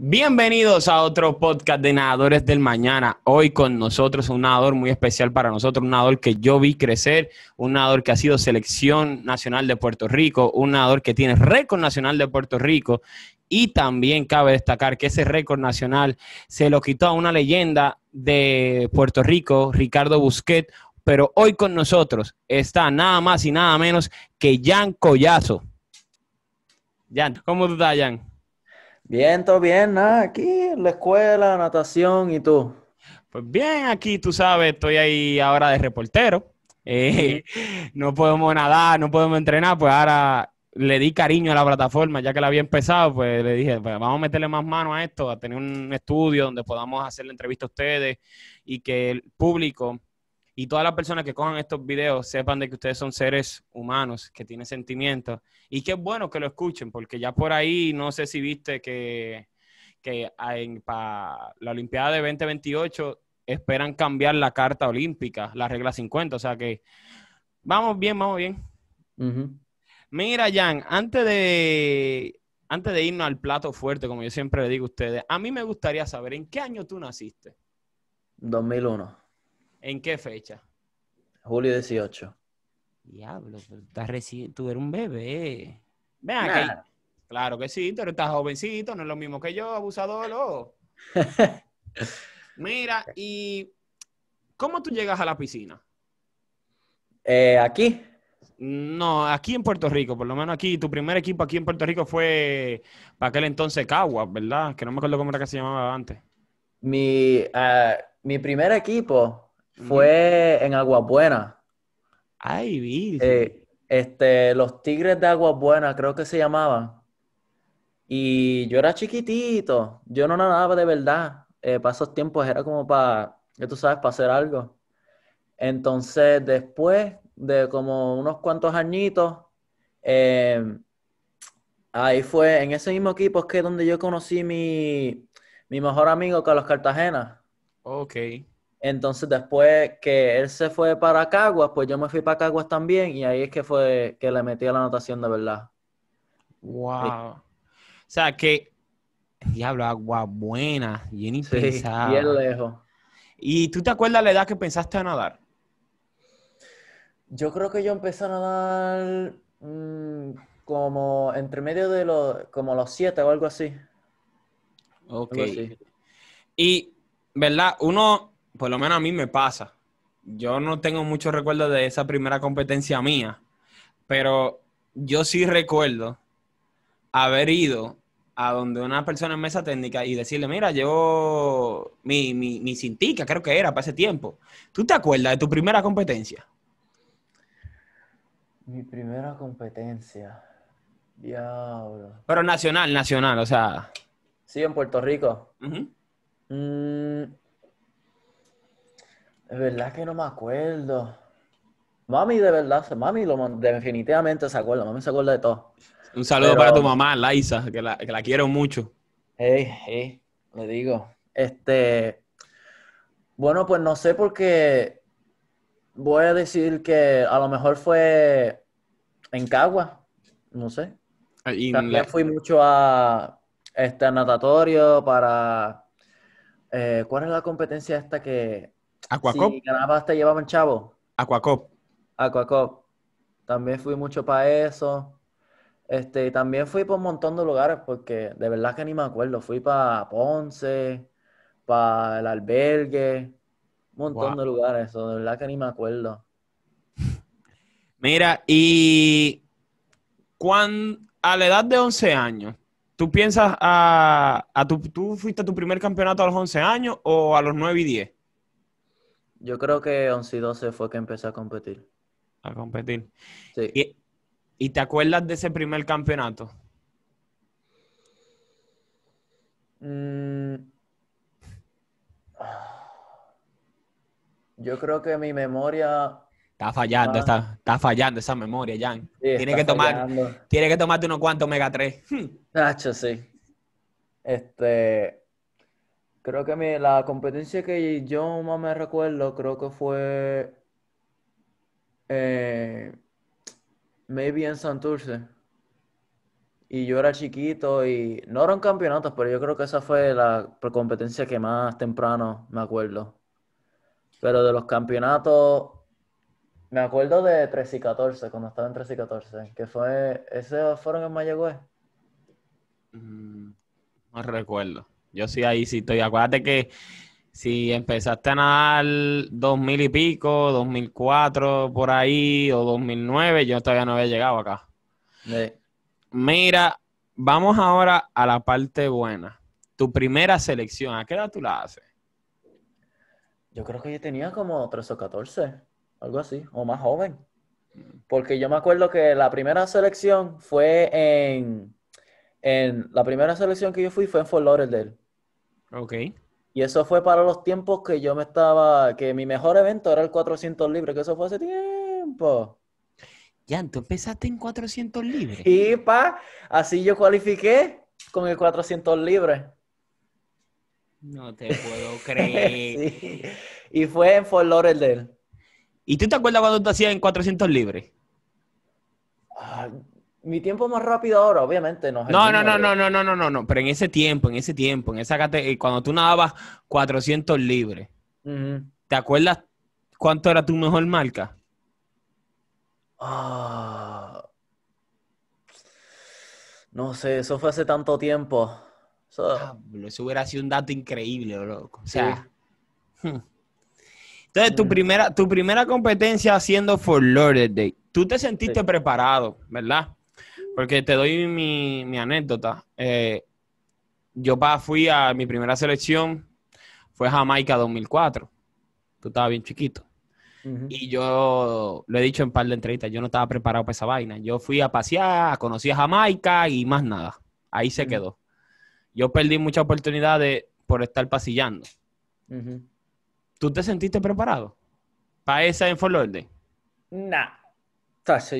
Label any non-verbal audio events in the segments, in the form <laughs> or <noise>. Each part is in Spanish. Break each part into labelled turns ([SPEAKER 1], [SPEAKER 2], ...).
[SPEAKER 1] Bienvenidos a otro podcast de Nadadores del Mañana. Hoy con nosotros un nadador muy especial para nosotros, un nadador que yo vi crecer, un nadador que ha sido selección nacional de Puerto Rico, un nadador que tiene récord nacional de Puerto Rico y también cabe destacar que ese récord nacional se lo quitó a una leyenda de Puerto Rico, Ricardo Busquet, pero hoy con nosotros está nada más y nada menos que Jan Collazo. Jan,
[SPEAKER 2] ¿cómo está, estás, Jan? Bien, todo bien, nada, aquí en la escuela, natación y tú. Pues bien, aquí tú sabes,
[SPEAKER 1] estoy ahí ahora de reportero. Eh, <laughs> no podemos nadar, no podemos entrenar, pues ahora le di cariño a la plataforma, ya que la había empezado, pues le dije, pues vamos a meterle más mano a esto, a tener un estudio donde podamos hacer la entrevista a ustedes y que el público y todas las personas que cojan estos videos sepan de que ustedes son seres humanos, que tienen sentimientos y que es bueno que lo escuchen, porque ya por ahí no sé si viste que, para la Olimpiada de 2028 esperan cambiar la carta olímpica, la regla 50, o sea que vamos bien, vamos bien. Mira, Jan, antes de, antes de irnos al plato fuerte, como yo siempre le digo a ustedes, a mí me gustaría saber en qué año tú naciste.
[SPEAKER 2] 2001.
[SPEAKER 1] ¿En qué fecha?
[SPEAKER 2] Julio 18. Diablo, estás recién, tú eres un bebé.
[SPEAKER 1] Ven aquí. Claro que sí, pero estás jovencito, no es lo mismo que yo, abusador. Oh. <laughs> Mira, ¿y cómo tú llegas a la piscina? Eh, ¿Aquí? No, aquí en Puerto Rico, por lo menos aquí. Tu primer equipo aquí en Puerto Rico fue para aquel entonces Caguas, ¿verdad? Que no
[SPEAKER 2] me acuerdo cómo era que se llamaba antes. Mi, eh, mi primer equipo
[SPEAKER 1] fue
[SPEAKER 2] en Aguabuena. Ay, vi. Eh, este, los Tigres de Aguabuena, creo que se llamaban. Y yo era chiquitito, yo no nadaba de verdad. Eh, para esos tiempos era como para, tú sabes, para hacer algo. Entonces, después de como unos cuantos añitos, em, ahí fue, en ese mismo equipo es que donde yo conocí mi, mi mejor amigo, Carlos Cartagena. Ok. Entonces después que él se fue para Caguas, pues yo me fui para Caguas también y ahí es que fue que le metí a la anotación de verdad. Wow. O
[SPEAKER 1] sea que, diablo, agua buena, bien y Bien lejos. ¿Y tú te acuerdas la edad que pensaste
[SPEAKER 2] a nadar? Yo creo que yo empecé a nadar mm, como entre medio de los, como los siete o algo así.
[SPEAKER 1] Ok. Y, ¿verdad? Uno por lo menos a mí me pasa. Yo no tengo mucho recuerdo de esa primera competencia mía, pero yo sí recuerdo haber ido a donde una persona en mesa técnica y decirle, mira, llevo mi, mi, mi cintica, creo que era para ese tiempo. ¿Tú te acuerdas de tu primera competencia?
[SPEAKER 2] Mi primera competencia. Diablo.
[SPEAKER 1] Pero nacional, nacional, o sea.
[SPEAKER 2] Sí, en Puerto Rico. De verdad que no me acuerdo. Mami, de verdad, mami lo, definitivamente se acuerda, mami se acuerda de todo. Un saludo para tu mamá, Laisa, que la, que la quiero mucho. Hey, hey, le digo. Este, bueno, pues no sé porque voy a decir que a lo mejor fue en Cagua, no sé. Ah, y También fui mucho a este natatorio para eh, ¿cuál es la competencia esta que Aquacop. Sí, ganabas te llevaban chavo. Aquacop. Aquacop. También fui mucho para eso. Este, también fui por un montón de lugares porque de verdad que ni me acuerdo. Fui para Ponce, para el albergue, un montón de lugares. Eso, de verdad que ni me acuerdo.
[SPEAKER 1] <laughs> Mira, y cuando, a la edad de 11 años, ¿tú piensas a, tu, tú fuiste a tu primer campeonato a los 11 años o a los 9 y 10? Yo creo que 11 y 12 fue que empecé a competir. A competir. Sí. ¿Y, te acuerdas de ese primer campeonato?
[SPEAKER 2] Mm. Yo creo que mi memoria
[SPEAKER 1] Está fallando, ah. está, fallando esa memoria, Jan. tiene que tomar, tiene que tomarte unos cuantos omega 3. <laughs> Nacho, sí.
[SPEAKER 2] Este, Creo que la competencia que yo más me recuerdo, creo que fue. Eh, maybe en Santurce. Y yo era chiquito y no eran campeonatos, pero yo creo que esa fue la competencia que más temprano me acuerdo. Pero de los campeonatos, me acuerdo de 13 y 14, cuando estaba en 13 y 14, que fue, ¿ese fueron en Mayagüez? Mm,
[SPEAKER 1] no recuerdo. Yo sí ahí sí estoy. Acuérdate que si empezaste a nadar mil y pico, 2004 por ahí o 2009, yo todavía no había llegado acá. Mira, vamos ahora a la parte buena. Tu primera selección, ¿a qué edad tú la haces?
[SPEAKER 2] Yo creo que yo tenía como 13 o 14, algo así, o más joven. Porque yo me acuerdo que la primera selección fue en, en la primera selección que yo fui fue en Fort Lauderdale. Ok. Y eso fue para los tiempos que yo me estaba, que mi mejor evento era el 400 libres, que eso fue hace tiempo. Ya, tú empezaste en 400 libres. Y pa, así yo cualifiqué con el 400 libres.
[SPEAKER 1] No te puedo creer. <laughs>
[SPEAKER 2] Y fue en Fort Lauderdale.
[SPEAKER 1] ¿Y tú te acuerdas cuando tú hacías en 400 libres?
[SPEAKER 2] Ah, mi tiempo más rápido ahora, obviamente, no. No, no, no, no,
[SPEAKER 1] no, no, no, no, no, pero en ese tiempo, en ese tiempo, en esa categoría, eh, cuando tú nadabas 400 libres, ¿te acuerdas cuánto era tu mejor marca?
[SPEAKER 2] Ah. no sé, eso fue hace tanto tiempo. eso
[SPEAKER 1] hubiera sido un dato increíble, loco. sea, sí. Hmm. Entonces, tu, primera, tu primera competencia haciendo For Day. tú te sentiste preparado, ¿verdad? Porque te doy mi, anécdota. Eh, yo fui a mi primera selección, fue Jamaica 2004. Tú estabas bien chiquito. Y yo lo he dicho en par de entrevistas, yo no estaba preparado para esa vaina. Yo fui a pasear, conocí a Jamaica y más nada. Ahí se quedó. Yo perdí muchas oportunidades por estar pasillando. ¿Tú te sentiste preparado
[SPEAKER 2] para esa en Fort Nada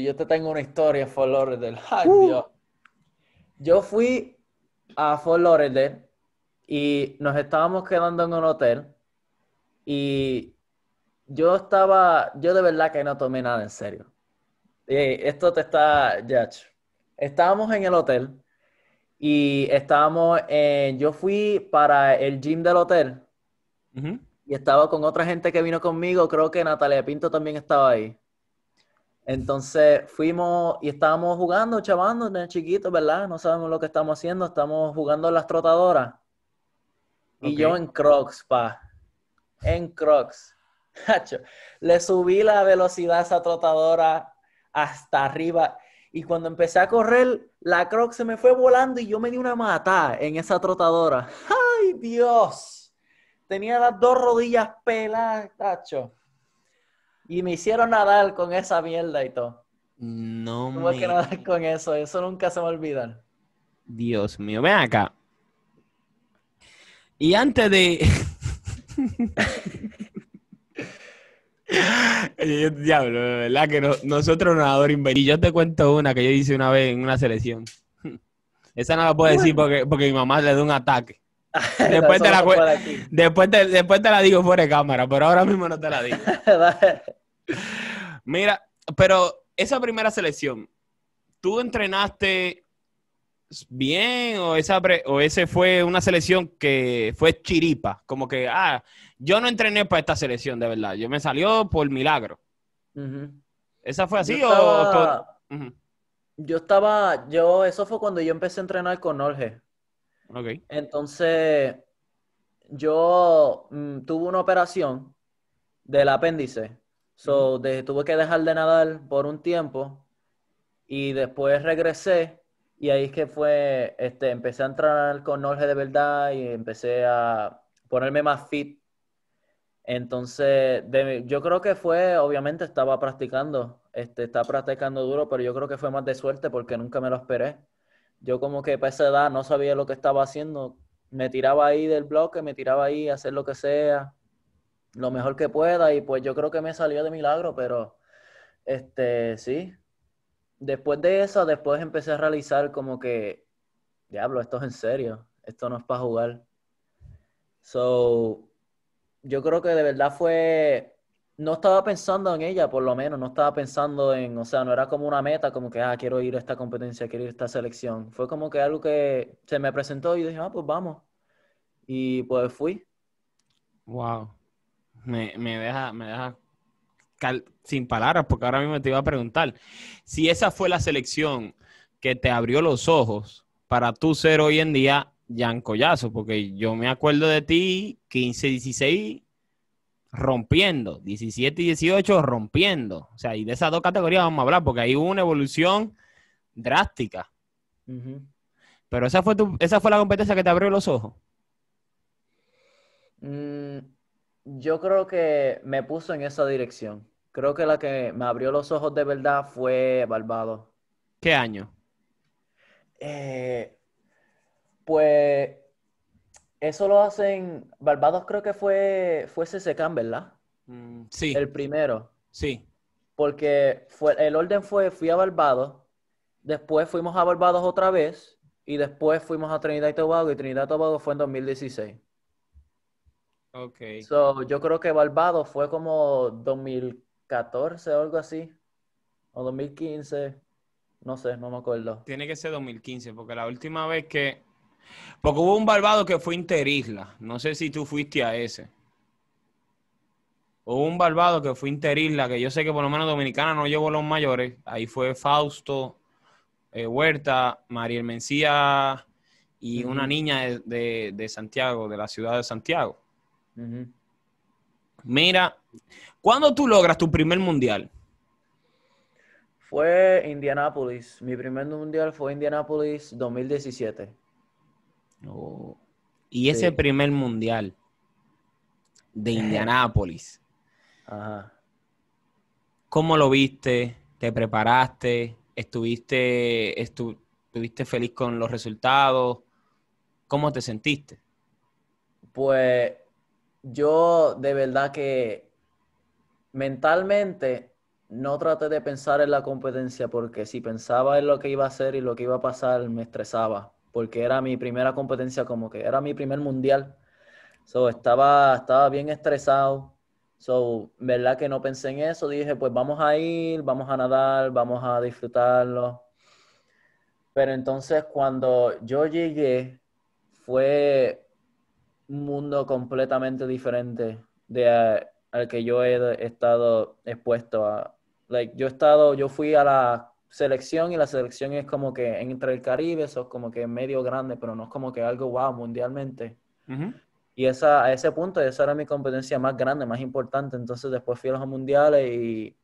[SPEAKER 2] yo te tengo una historia, Fort Lauderdale. <laughs> Uh. Yo fui a Fort Lauderdale y nos estábamos quedando en un hotel y yo estaba, yo de verdad que no tomé nada en serio. esto te está, ya Estábamos en el hotel y estábamos, en, yo fui para el gym del hotel y estaba con otra gente que vino conmigo, creo que Natalia Pinto también estaba ahí. Entonces fuimos y estábamos jugando, chavando, chiquito, ¿verdad? No sabemos lo que estamos haciendo, estamos jugando las trotadoras. Y yo en Crocs, pa. En Crocs. <laughs> Le subí la velocidad a esa trotadora hasta arriba. Y cuando empecé a correr, la Crocs se me fue volando y yo me di una mata en esa trotadora. <laughs> ¡Ay, Dios! Tenía las dos rodillas peladas, tacho. Y me hicieron nadar con esa mierda y todo.
[SPEAKER 1] No me... que nadar
[SPEAKER 2] <laughs> con eso, eso nunca se me olvida.
[SPEAKER 1] Dios mío, ven acá. Y antes de... <laughs> Eh, diablo, ¿verdad? Que nosotros nadadores inventamos. Y yo te cuento una que yo hice una vez en una selección. <laughs> Esa no la puedo decir porque, porque mi mamá le dio un ataque. Después, te la, después, después te la digo fuera de cámara, pero ahora mismo no te la digo. Mira, pero esa primera selección, ¿tú entrenaste bien o, esa o ese fue una selección que fue chiripa? Como que, ah, yo no entrené para esta selección, de verdad. Yo me salió por milagro. ¿Esa fue así o...? Estaba...
[SPEAKER 2] Yo estaba, eso fue cuando yo empecé a entrenar con Norge. Ok. Entonces, yo mm, tuve una operación del apéndice So, tuve que dejar de nadar por un tiempo y después regresé y ahí es que fue, este, empecé a entrar con Norge de verdad y empecé a ponerme más fit. Entonces, yo creo que fue, obviamente estaba practicando, este, estaba practicando duro, pero yo creo que fue más de suerte porque nunca me lo esperé. Yo como que para esa edad no sabía lo que estaba haciendo, me tiraba ahí del bloque, me tiraba ahí a hacer lo que sea lo mejor que pueda y pues yo creo que me salió de milagro, pero este, sí. Después de eso, después empecé a realizar como que, diablo, esto es en serio, esto no es para jugar. So, yo creo que de verdad fue, no estaba pensando en ella, por lo menos, no estaba pensando en, o sea, no era como una meta, como que, ah, quiero ir a esta competencia, quiero ir a esta selección. Fue como que algo que se me presentó y dije, ah, pues vamos. Y pues fui. Wow
[SPEAKER 1] me, deja, me deja sin palabras, porque ahora mismo te iba a preguntar, si esa fue la selección que te abrió los ojos para tú ser hoy en día Jan Collazo, porque yo me acuerdo de ti 15, 16 rompiendo, 17 y 18 rompiendo. O sea, y de esas dos categorías vamos a hablar, porque ahí hubo una evolución drástica. Pero esa fue, tu, esa fue la competencia que te abrió los ojos.
[SPEAKER 2] Mm, yo creo que me puso en esa dirección. Creo que la que me abrió los ojos de verdad fue Barbados. ¿Qué año? Eh, pues eso lo hacen. Barbados creo que fue, fue ¿verdad? Mm, sí. El primero. Sí. Porque fue, el orden fue: fui a Barbados, después fuimos a Barbados otra vez, y después fuimos a Trinidad y Tobago, y Trinidad y Tobago fue en 2016.
[SPEAKER 1] Ok. So, yo creo
[SPEAKER 2] que Barbados fue como 2014 o algo así. O 2015. No sé, no me acuerdo.
[SPEAKER 1] Tiene que ser 2015, porque la última vez que.
[SPEAKER 2] Porque hubo un Barbados que fue
[SPEAKER 1] interisla. No sé si tú fuiste a ese. Hubo un Barbados que fue interisla, que yo sé que por lo menos Dominicana no llevó los mayores. Ahí fue Fausto, eh, Huerta, Mariel Mencía y una niña de Santiago, de la ciudad de Santiago. Mira, ¿cuándo tú logras tu primer mundial?
[SPEAKER 2] Fue Indianápolis. Mi primer mundial fue Indianápolis 2017.
[SPEAKER 1] Y ese primer mundial de Indianápolis. Ajá. ¿Cómo lo viste? ¿Te preparaste? ¿Estuviste, estuviste feliz con los resultados? ¿Cómo te sentiste?
[SPEAKER 2] Pues yo de verdad que mentalmente no traté de pensar en la competencia porque si pensaba en lo que iba a hacer y lo que iba a pasar, me estresaba, porque era mi primera competencia, como que era mi primer mundial. So, estaba, estaba bien estresado. So, verdad que no pensé en eso. Dije, pues vamos a ir, vamos a nadar, vamos a disfrutarlo. Pero entonces cuando yo llegué, fue un mundo completamente diferente de al que yo he estado expuesto a. Like, yo he estado, yo fui a la selección y la selección es como que entre el Caribe, eso es como que medio grande, pero no es como que algo wow mundialmente. Y esa, a ese punto, esa era mi competencia más grande, más importante. Entonces después fui a los mundiales y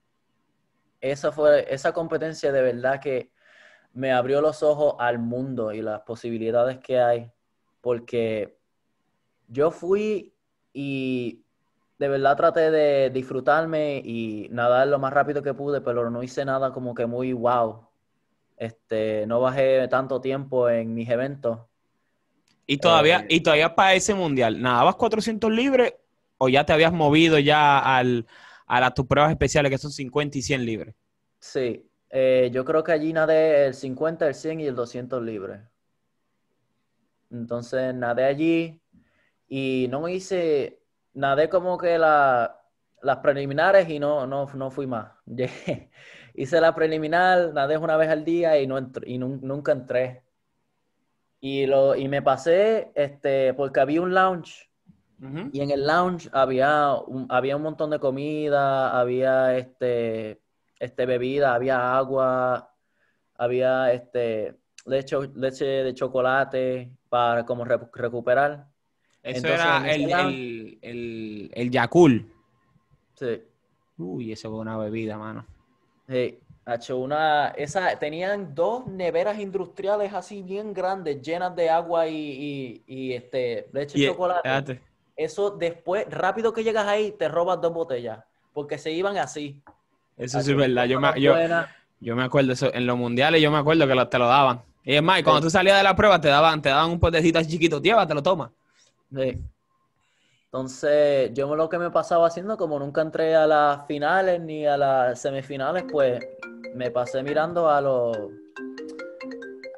[SPEAKER 2] esa fue, esa competencia de verdad que me abrió los ojos al mundo y las posibilidades que hay. Porque yo fui y de verdad traté de disfrutarme y nadar lo más rápido que pude, pero no hice nada como que muy wow. Este, no bajé tanto tiempo en mis eventos.
[SPEAKER 1] Y todavía, eh, y todavía para ese mundial, ¿nadabas 400 libres o ya te habías movido ya a tus pruebas especiales que son 50 y 100 libres?
[SPEAKER 2] Sí, eh, yo creo que allí nadé el 50, el 100 y el 200 libres. Entonces nadé allí, y no hice, nadé como que las preliminares y no, no, fui más. <laughs> hice la preliminar, nadé una vez al día y, no y nunca entré. Y, me pasé este, porque había un lounge y en el lounge había un, había un montón de comida, había este, este, bebida, había agua, había este, leche, leche de chocolate para como recuperar. Eso era, el,
[SPEAKER 1] Yakul. Sí. Uy, eso fue una bebida, mano.
[SPEAKER 2] Sí, hecho una. Esa, tenían dos neveras industriales así bien grandes, llenas de agua y, y, este, leche chocolate. Eso después, rápido que llegas ahí, te robas dos botellas. Porque se iban así.
[SPEAKER 1] Eso sí es verdad. Yo me,
[SPEAKER 2] yo,
[SPEAKER 1] me acuerdo eso. En los mundiales yo me acuerdo que te lo daban. Y es más, cuando tú salías de la prueba, te daban, te daban un potecito chiquito, tía, te lo tomas.
[SPEAKER 2] Entonces, yo lo que me pasaba haciendo, como nunca entré a las finales ni a las semifinales, pues me pasé mirando a los.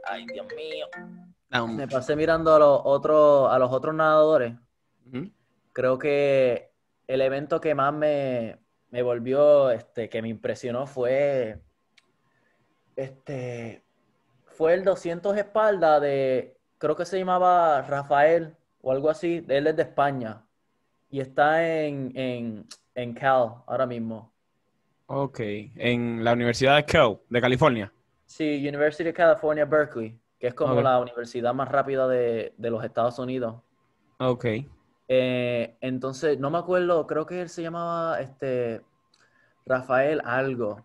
[SPEAKER 2] Ay, Dios mío. Ah, me pasé mirando a los otros, a los otros nadadores. Creo que el evento que más me, me volvió, este, que me impresionó fue. Este. Fue el 200 espalda de. Creo que se llamaba Rafael o algo así. Él es de España y está en, Cal ahora mismo.
[SPEAKER 1] Ok, en la Universidad de Cal, de California.
[SPEAKER 2] Sí, University of California, Berkeley, que es como la universidad más rápida de, los Estados Unidos. Ok. Eh, entonces, no me acuerdo, creo que él se llamaba este Rafael algo,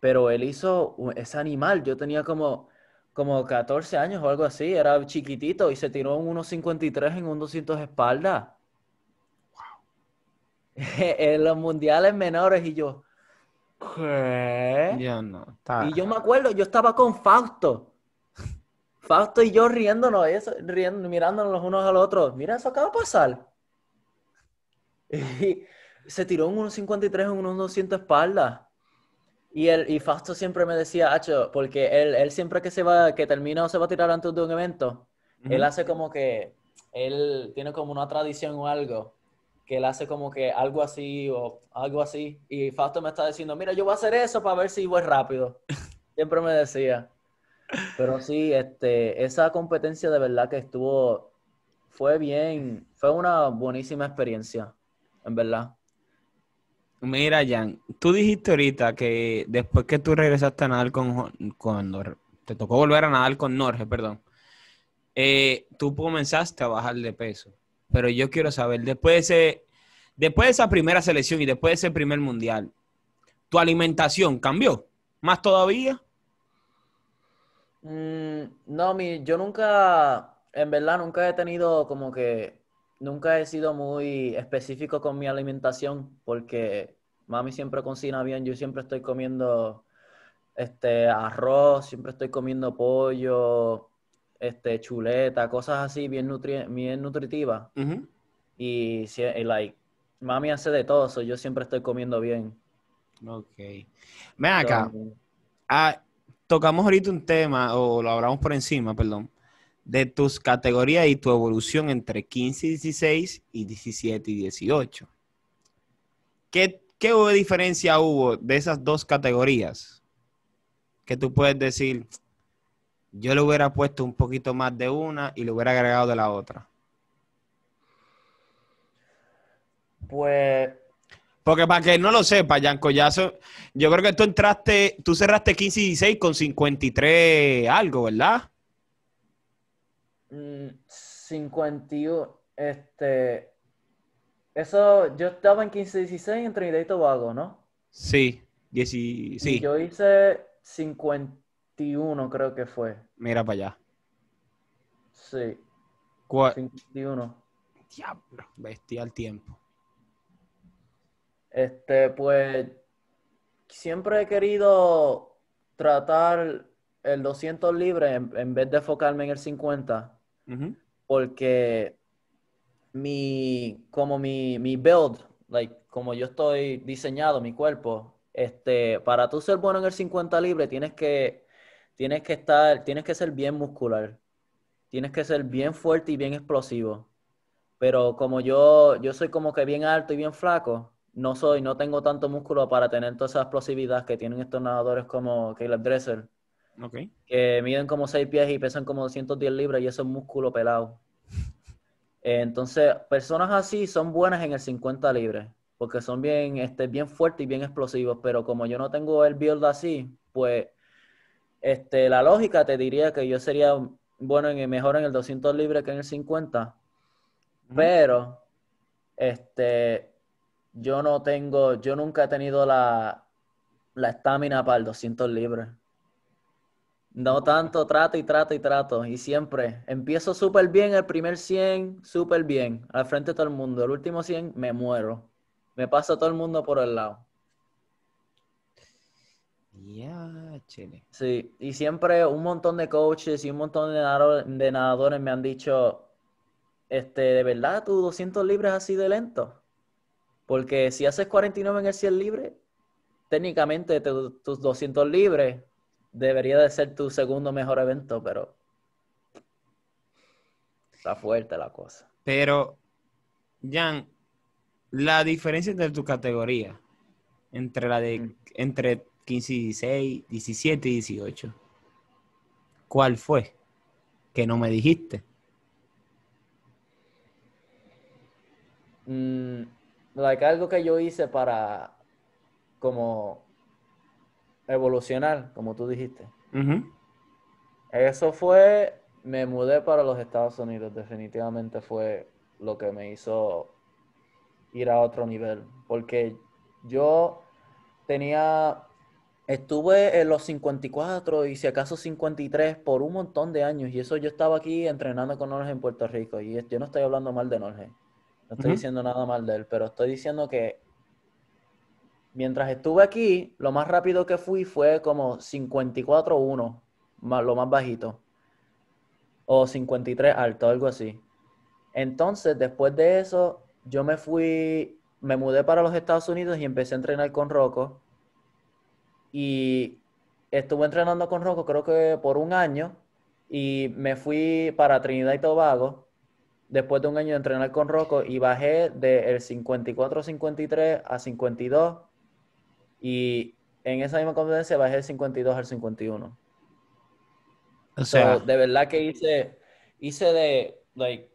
[SPEAKER 2] pero él hizo ese animal. Yo tenía como, como 14 años o algo así, era chiquitito y se tiró un 1.53 en un 200 espalda. <laughs> en los mundiales menores y yo, ¿qué? no. Y yo me acuerdo, yo estaba con Fausto. Fausto y yo riéndonos, eso, mirándonos los unos al otros. Mira, eso acaba de pasar. <laughs> Y se tiró un 1.53 en un 200 espaldas. Y, el, y Fasto siempre me decía, Hacho, porque él, siempre que se va, que termina o se va a tirar antes de un evento, él hace como que, él tiene como una tradición o algo, que él hace como que algo así o algo así. Y Fasto me está diciendo, mira, yo voy a hacer eso para ver si voy rápido. <laughs> siempre me decía. Pero sí, este, esa competencia de verdad que estuvo, fue bien, fue una buenísima experiencia, en verdad.
[SPEAKER 1] Mira, Jan, tú dijiste ahorita que después que tú regresaste a nadar con, con te tocó volver a nadar con Norge, perdón, eh, tú comenzaste a bajar de peso. Pero yo quiero saber, después de, después de esa primera selección y después de ese primer mundial, ¿tu alimentación cambió? ¿Más todavía?
[SPEAKER 2] Mm, no, mi, yo nunca, en verdad, nunca he tenido como que nunca he sido muy específico con mi alimentación porque mami siempre cocina bien, yo siempre estoy comiendo este arroz, siempre estoy comiendo pollo, este chuleta, cosas así bien, nutri bien nutritivas. y, like mami hace de todo, yo siempre estoy comiendo bien. Ok. Ven acá. Ah, tocamos ahorita un
[SPEAKER 1] tema, o lo hablamos por encima, perdón, de tus categorías y tu evolución entre 15 y 16 y 17 y 18. ¿Qué, hubo diferencia hubo de esas dos categorías? Que tú puedes decir, yo le hubiera puesto un poquito más de una y le hubiera agregado de la otra.
[SPEAKER 2] Pues.
[SPEAKER 1] Porque para que no lo sepa, Jan Collazo, yo creo que tú entraste, tú cerraste 15 y 16 con 53 algo, ¿verdad?
[SPEAKER 2] 51. Mm, este. Eso, yo estaba en 15, 16 en Trinidad y Tobago, ¿no?
[SPEAKER 1] Sí, 10 sí. yo
[SPEAKER 2] hice 51, creo que fue.
[SPEAKER 1] Mira para allá.
[SPEAKER 2] Sí. ¿Cuál? 51. Diablo, bestia tiempo. Este, pues. Siempre he querido tratar el 200 libre en, en vez de enfocarme en el 50 porque mi, como mi, build, like, como yo estoy diseñado, mi cuerpo, este, para tú ser bueno en el 50 libre tienes que, tienes que estar, tienes que ser bien muscular, tienes que ser bien fuerte y bien explosivo. Pero como yo, yo soy como que bien alto y bien flaco, no soy, no tengo tanto músculo para tener toda esa explosividad que tienen estos nadadores como Caleb Dresser que miden como 6 pies y pesan como 210 libras y eso es músculo pelado. Entonces, personas así son buenas en el 50 libres, porque son bien, este, bien fuertes y bien explosivos, pero como yo no tengo el build así, pues este, la lógica te diría que yo sería bueno en, mejor en el 200 libres que en el 50, pero este, yo no tengo, yo nunca he tenido la estamina para el 200 libres. No tanto, trato y trato y trato. Y siempre empiezo súper bien, el primer 100, súper bien, al frente de todo el mundo. El último 100, me muero. Me pasa todo el mundo por el lado. chile. Sí, y siempre un montón de coaches y un montón de nadadores, me han dicho, este, de verdad, tus 200 libres así de lento. Porque si haces 49 en el 100 libre, técnicamente tus 200 libres debería de ser tu segundo mejor evento, pero está fuerte la cosa.
[SPEAKER 1] Pero, Jan, la diferencia entre tu categoría, entre la de mm. entre 15 y 16, 17 y 18, ¿cuál fue? Que no me dijiste.
[SPEAKER 2] La mm, like algo que yo hice para como evolucionar, como tú dijiste. Eso fue, me mudé para los Estados Unidos, definitivamente fue lo que me hizo ir a otro nivel, porque yo tenía, estuve en los 54 y si acaso 53 por un montón de años, y eso yo estaba aquí entrenando con Norge en Puerto Rico, y yo no estoy hablando mal de Norge, no estoy diciendo nada mal de él, pero estoy diciendo que Mientras estuve aquí, lo más rápido que fui fue como 54-1, lo más bajito. O 53 alto, algo así. Entonces, después de eso, yo me fui, me mudé para los Estados Unidos y empecé a entrenar con Rocco. Y estuve entrenando con Rocco creo que por un año y me fui para Trinidad y Tobago después de un año de entrenar con Rocco y bajé del de 54-53 a 52 y en esa misma competencia bajé del 52 al 51. O sea, de verdad que hice, hice de, like,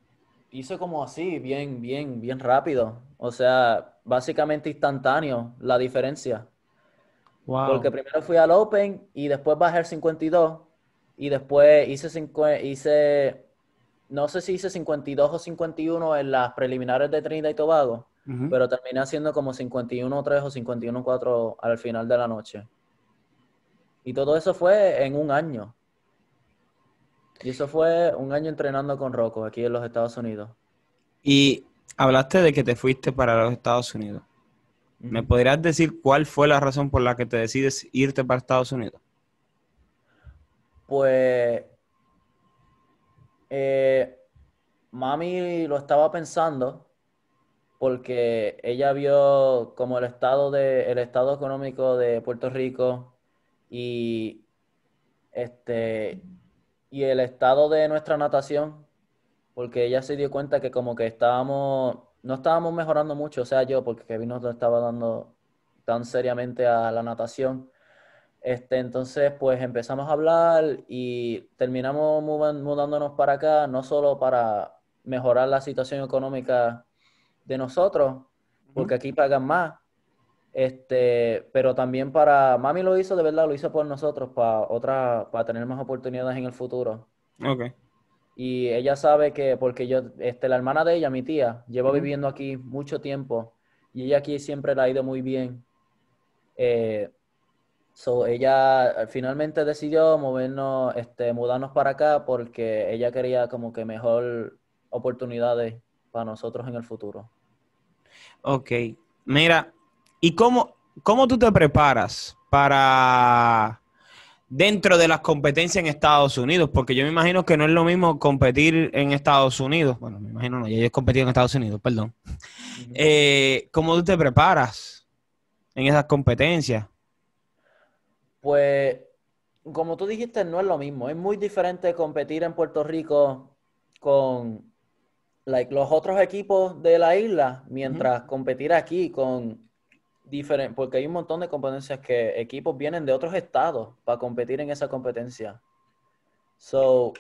[SPEAKER 2] hice como así, bien, bien, bien rápido. O sea, básicamente instantáneo la diferencia. Porque primero fui al Open y después bajé el 52 y después hice, hice, no sé si hice 52 o 51 en las preliminares de Trinidad y Tobago pero terminé haciendo como 51-3 o 51-4 al final de la noche. Y todo eso fue en un año. Y eso fue un año entrenando con Rocco aquí en los Estados Unidos.
[SPEAKER 1] Y hablaste de que te fuiste para los Estados Unidos. ¿Me podrías decir cuál fue la razón por la que te decides irte para Estados Unidos?
[SPEAKER 2] Pues eh, mami lo estaba pensando porque ella vio como el estado, de, estado económico de Puerto Rico y, este, y el estado de nuestra natación, porque ella se dio cuenta que como que estábamos, no estábamos mejorando mucho, o sea, yo, porque Kevin no estaba dando tan seriamente a la natación. Este, entonces, pues empezamos a hablar y terminamos mudándonos para acá, no solo para mejorar la situación económica de nosotros, porque aquí pagan más. Este, pero también para, mami lo hizo de verdad, lo hizo por nosotros, para otra, para tener más oportunidades en el futuro. Okay. Y ella sabe que, porque yo, este, la hermana de ella, mi tía, lleva viviendo aquí mucho tiempo y ella aquí siempre la ha ido muy bien. Eh, so ella eh, finalmente decidió movernos, este, mudarnos para acá porque ella quería como que mejor oportunidades para nosotros en el futuro.
[SPEAKER 1] Ok, mira, ¿y cómo, cómo tú te preparas para dentro de las competencias en Estados Unidos? Porque yo me imagino que no es lo mismo competir en Estados Unidos. Bueno, me imagino no, ya he competido en Estados Unidos, perdón. Eh, ¿Cómo tú te preparas en esas competencias?
[SPEAKER 2] Pues, como tú dijiste, no es lo mismo. Es muy diferente competir en Puerto Rico con like, los otros equipos de la isla, mientras competir aquí con diferentes, porque hay un montón de competencias que equipos vienen de otros estados para competir en esa competencia. So,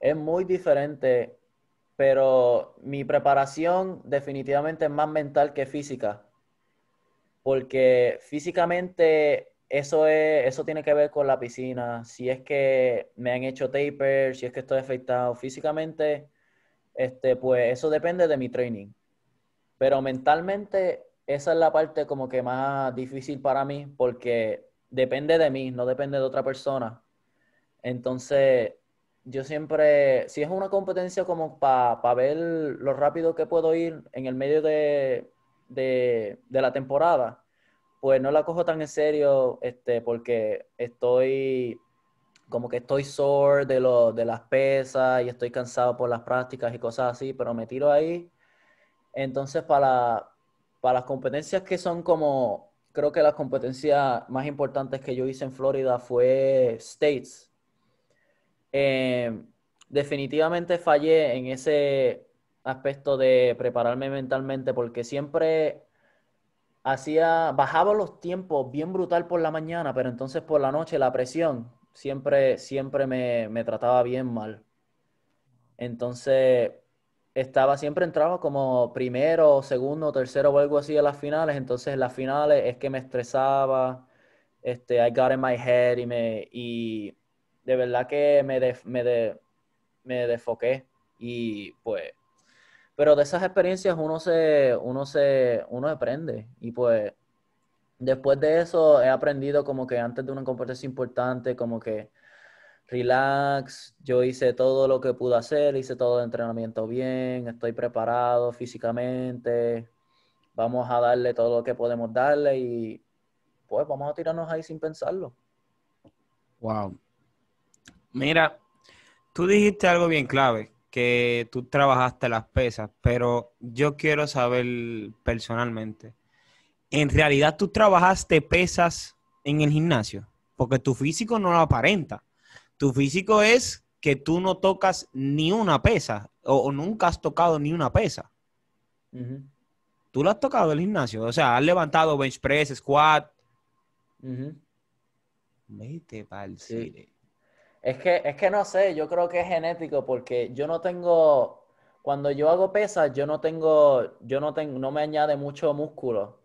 [SPEAKER 2] es muy diferente, pero mi preparación definitivamente es más mental que física. Porque físicamente eso, es, eso tiene que ver con la piscina. Si es que me han hecho taper, si es que estoy afectado físicamente, este, pues eso depende de mi training. Pero mentalmente esa es la parte como que más difícil para mí porque depende de mí, no depende de otra persona. Entonces, yo siempre, si es una competencia como para ver lo rápido que puedo ir en el medio de, la temporada, pues no la cojo tan en serio este, porque estoy como que estoy sore de, lo, de las pesas y estoy cansado por las prácticas y cosas así, pero me tiro ahí. Entonces, para, las competencias que son como, creo que las competencias más importantes que yo hice en Florida fue States. Em, definitivamente fallé en ese aspecto de prepararme mentalmente porque siempre hacía, bajaba los tiempos bien brutal por la mañana, pero entonces por la noche la presión siempre, siempre me, trataba bien mal. Entonces, estaba, siempre entraba como primero, segundo, tercero o algo así a las finales. Entonces, las finales es que me estresaba, este, I got in my head y, me, y de verdad que me, me, me desfoqué. Y pues, pero de esas experiencias uno se, uno se, uno aprende. Y pues, después de eso he aprendido como que antes de una competencia importante, como que relax, yo hice todo lo que pude hacer, hice todo el entrenamiento bien, estoy preparado físicamente, vamos a darle todo lo que podemos darle y pues vamos a tirarnos ahí sin pensarlo.
[SPEAKER 1] Wow. Mira, tú dijiste algo bien clave, que tú trabajaste las pesas, pero yo quiero saber personalmente en realidad tú trabajaste pesas en el gimnasio, porque tu físico no lo aparenta. Tu físico es que tú no tocas ni una pesa o, nunca has tocado ni una pesa. Tú lo has tocado en el gimnasio, o sea, has levantado bench press, squat. Vete
[SPEAKER 2] Es que, es que no sé, yo creo que es genético porque yo no tengo, cuando yo hago pesas, yo no tengo, yo no tengo, no me añade mucho músculo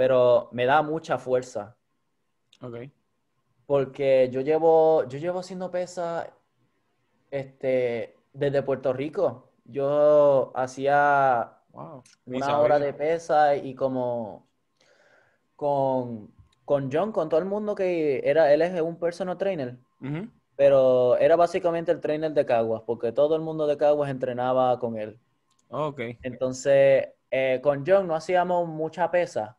[SPEAKER 2] pero me da mucha fuerza. Ok. Porque yo llevo, yo llevo haciendo pesa, este, desde Puerto Rico. Yo hacía una hora de pesa y como con, con, John, con todo el mundo que era, él es un personal trainer. Pero era básicamente el trainer de Caguas, porque todo el mundo de Caguas entrenaba con él. ok. Entonces, eh, con John no hacíamos mucha pesa,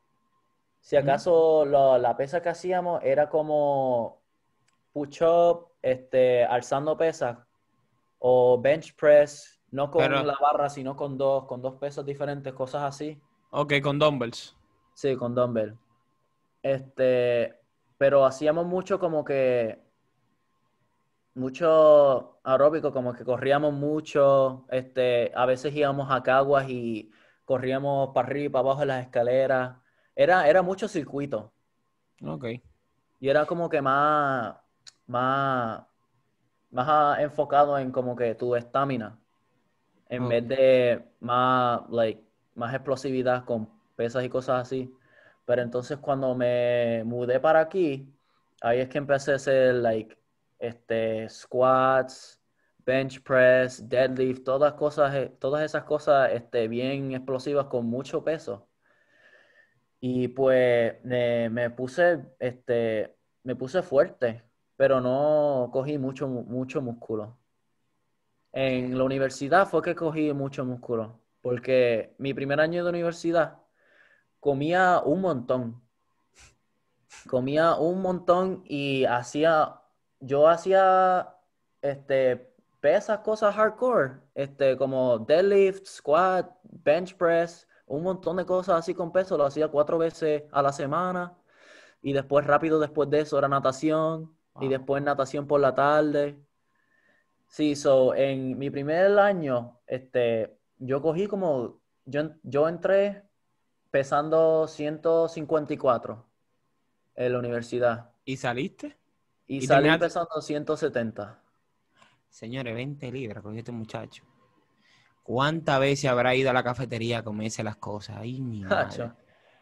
[SPEAKER 2] si acaso la pesa que hacíamos era como push-up, este, alzando pesas o bench press, no con la barra, sino con dos, con dos pesos diferentes, cosas así. Ok, con dumbbells. Sí, con dumbbells. Este, pero hacíamos mucho como que mucho aeróbico, como que corríamos mucho, este, a veces íbamos a caguas y corríamos para arriba y para abajo en las escaleras. Era, era mucho circuito. Ok. Y era como que más, más, más enfocado en como que tu estamina. En vez de más, like, más explosividad con pesas y cosas así. Pero entonces cuando me mudé para aquí, ahí es que empecé a hacer like este squats, bench press, deadlift, todas cosas, eh, todas esas cosas este, bien explosivas con mucho peso. Y pues eh, me puse, este, me puse fuerte, pero no cogí mucho, mucho músculo. En la universidad fue que cogí mucho músculo, porque mi primer año de universidad comía un montón. Comía un montón y hacía, yo hacía, este, pesas, cosas hardcore, este, como deadlift, squat, bench press, un montón de cosas así con peso, lo hacía cuatro veces a la semana y después rápido después de eso era natación y después natación por la tarde. Sí, so, en mi primer año, este, yo cogí como, yo, yo entré pesando 154 en la universidad. ¿Y saliste? Y, salí pesando 170.
[SPEAKER 1] Señores, 20 libras con este muchacho. ¿Cuántas veces habrá ido a la cafetería a comerse las cosas? Ay, <laughs>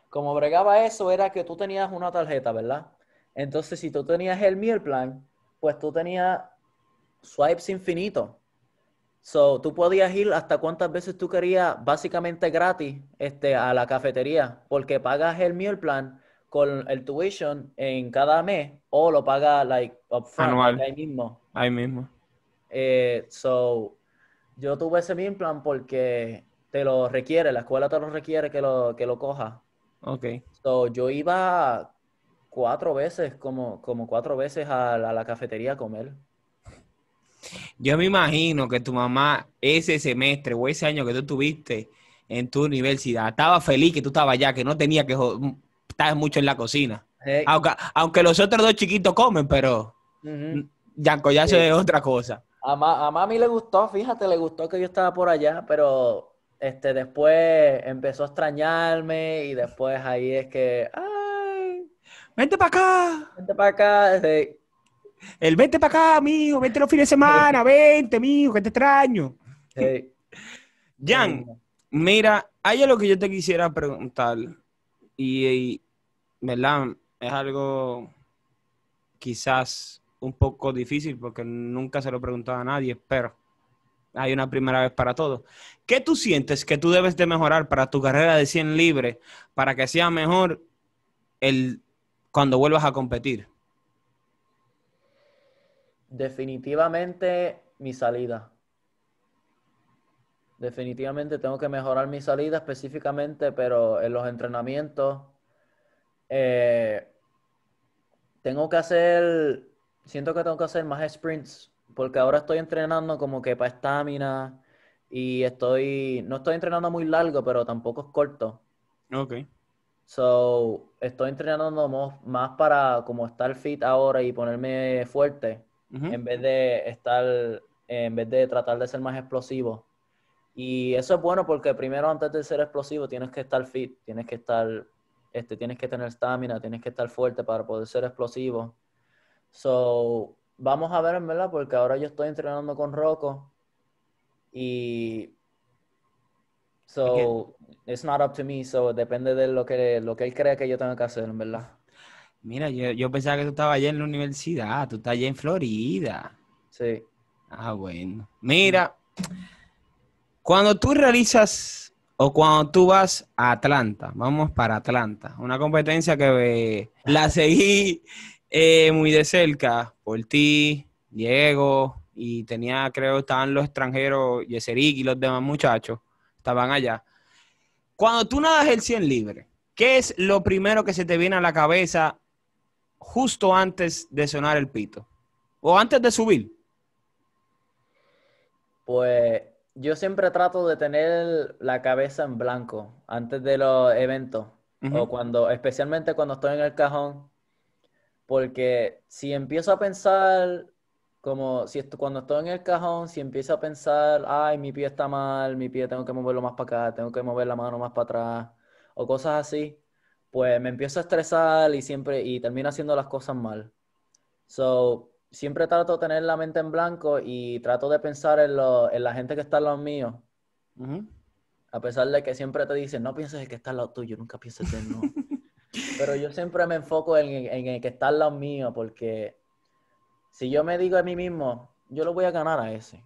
[SPEAKER 2] Como bregaba eso, era que tú tenías una tarjeta, ¿verdad? Entonces, si tú tenías el meal plan, pues tú tenías swipes infinitos. So, tú podías ir hasta cuántas veces tú querías, básicamente gratis, este, a la cafetería, porque pagas el meal plan con el tuition en cada mes o lo pagas like upfront, Anual. ahí mismo. Ahí mismo. Eh, so, yo tuve ese mismo plan porque te lo requiere, la escuela te lo requiere que lo, que lo coja. Ok. So, yo iba cuatro veces, como, como cuatro veces a la, cafetería a comer.
[SPEAKER 1] Yo me imagino que tu mamá ese semestre o ese año que tú tuviste en tu universidad estaba feliz que tú estabas allá, que no tenía que estar mucho en la cocina. Eh, aunque, los otros dos chiquitos comen, pero Yanko ya se es otra
[SPEAKER 2] cosa. A, a, mami le gustó, fíjate, le gustó que yo estaba por allá, pero este, después empezó a extrañarme y después ahí es que, ¡ay! ¡Vente para acá! ¡Vente para acá! Este, El
[SPEAKER 1] vente para acá, amigo, vente los fines de semana, vente, amigo, que te extraño. <laughs> Jan, mira, hay algo que yo te quisiera preguntar y, y ¿verdad? Es algo quizás un poco difícil porque nunca se lo he preguntado a nadie, pero hay una primera vez para todo. ¿Qué tú sientes que tú debes de mejorar para tu carrera de 100 libres para que sea mejor el, cuando vuelvas a competir?
[SPEAKER 2] Definitivamente mi salida. Definitivamente tengo que mejorar mi salida específicamente, pero en los entrenamientos eh, tengo que hacer siento que tengo que hacer más sprints porque ahora estoy entrenando como que para estamina y estoy, no estoy entrenando muy largo, pero tampoco es corto. Ok. So, estoy entrenando más para como estar fit ahora y ponerme fuerte en vez de estar, en vez de tratar de ser más explosivo. Y eso es bueno porque primero antes de ser explosivo tienes que estar fit, tienes que estar, este, tienes que tener stamina, tienes que estar fuerte para poder ser explosivo. So, vamos a ver, en verdad, porque ahora yo estoy entrenando con Rocco y so it's not up to me, so depende de lo que lo que él cree que yo tengo que hacer, en verdad.
[SPEAKER 1] Mira, yo, yo pensaba que tú estabas allá en la universidad, tú estás allá en Florida. Sí. Ah, bueno. Mira, cuando tú realizas o cuando tú vas a Atlanta, vamos para Atlanta, una competencia que eh, la seguí eh, muy de cerca, por ti, Diego, y tenía, creo, estaban los extranjeros, Yeserik y los demás muchachos, estaban allá. Cuando tú nadas el 100 libre, ¿qué es lo primero que se te viene a la cabeza justo antes de sonar el pito? ¿O antes de subir?
[SPEAKER 2] Pues yo siempre trato de tener la cabeza en blanco antes de los eventos. O cuando, especialmente cuando estoy en el cajón, porque si empiezo a pensar, como si esto, cuando estoy en el cajón, si empiezo a pensar, ay, mi pie está mal, mi pie tengo que moverlo más para acá, tengo que mover la mano más para atrás, o cosas así, pues me empiezo a estresar y siempre, y termino haciendo las cosas mal. So, siempre trato de tener la mente en blanco y trato de pensar en, lo, en la gente que está al los míos, A pesar de que siempre te dicen, no pienses que está al lado tuyo, nunca pienses en no. <laughs> Pero yo siempre me enfoco en, el que está al lado mío, porque si yo me digo a mí mismo, yo lo voy a ganar a ese,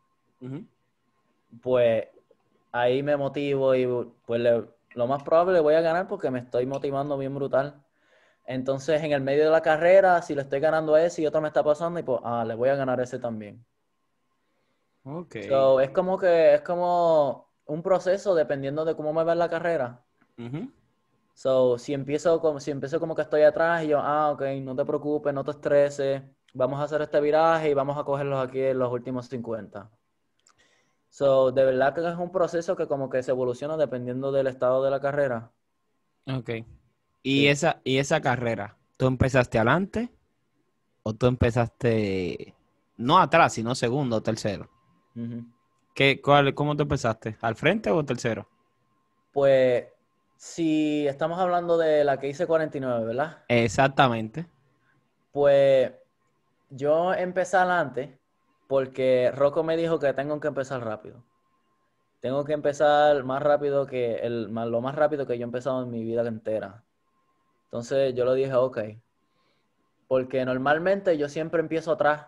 [SPEAKER 2] pues ahí me motivo y pues lo más probable voy a ganar porque me estoy motivando bien brutal. Entonces, en el medio de la carrera, si lo estoy ganando a ese y otro me está pasando, y pues, ah, le voy a ganar a ese también. Ok. es como que es como un proceso dependiendo de cómo me va en la carrera. So, si empiezo como, si empiezo como que estoy atrás y yo, ah, ok, no te preocupes, no te estreses, vamos a hacer este viraje y vamos a cogerlos aquí en los últimos 50. So, de verdad que es un proceso que como que se evoluciona dependiendo del estado de la carrera.
[SPEAKER 1] Ok. ¿Y, esa, y esa carrera, tú empezaste adelante o tú empezaste no atrás, sino segundo o tercero? cuál, ¿Cómo tú empezaste? ¿Al frente o tercero?
[SPEAKER 2] Pues si estamos hablando de la que hice 49, ¿verdad?
[SPEAKER 1] Exactamente.
[SPEAKER 2] Pues yo empecé adelante porque Rocco me dijo que tengo que empezar rápido. Tengo que empezar más rápido que el, más, lo más rápido que yo he empezado en mi vida entera. Entonces yo lo dije, ok. Porque normalmente yo siempre empiezo atrás.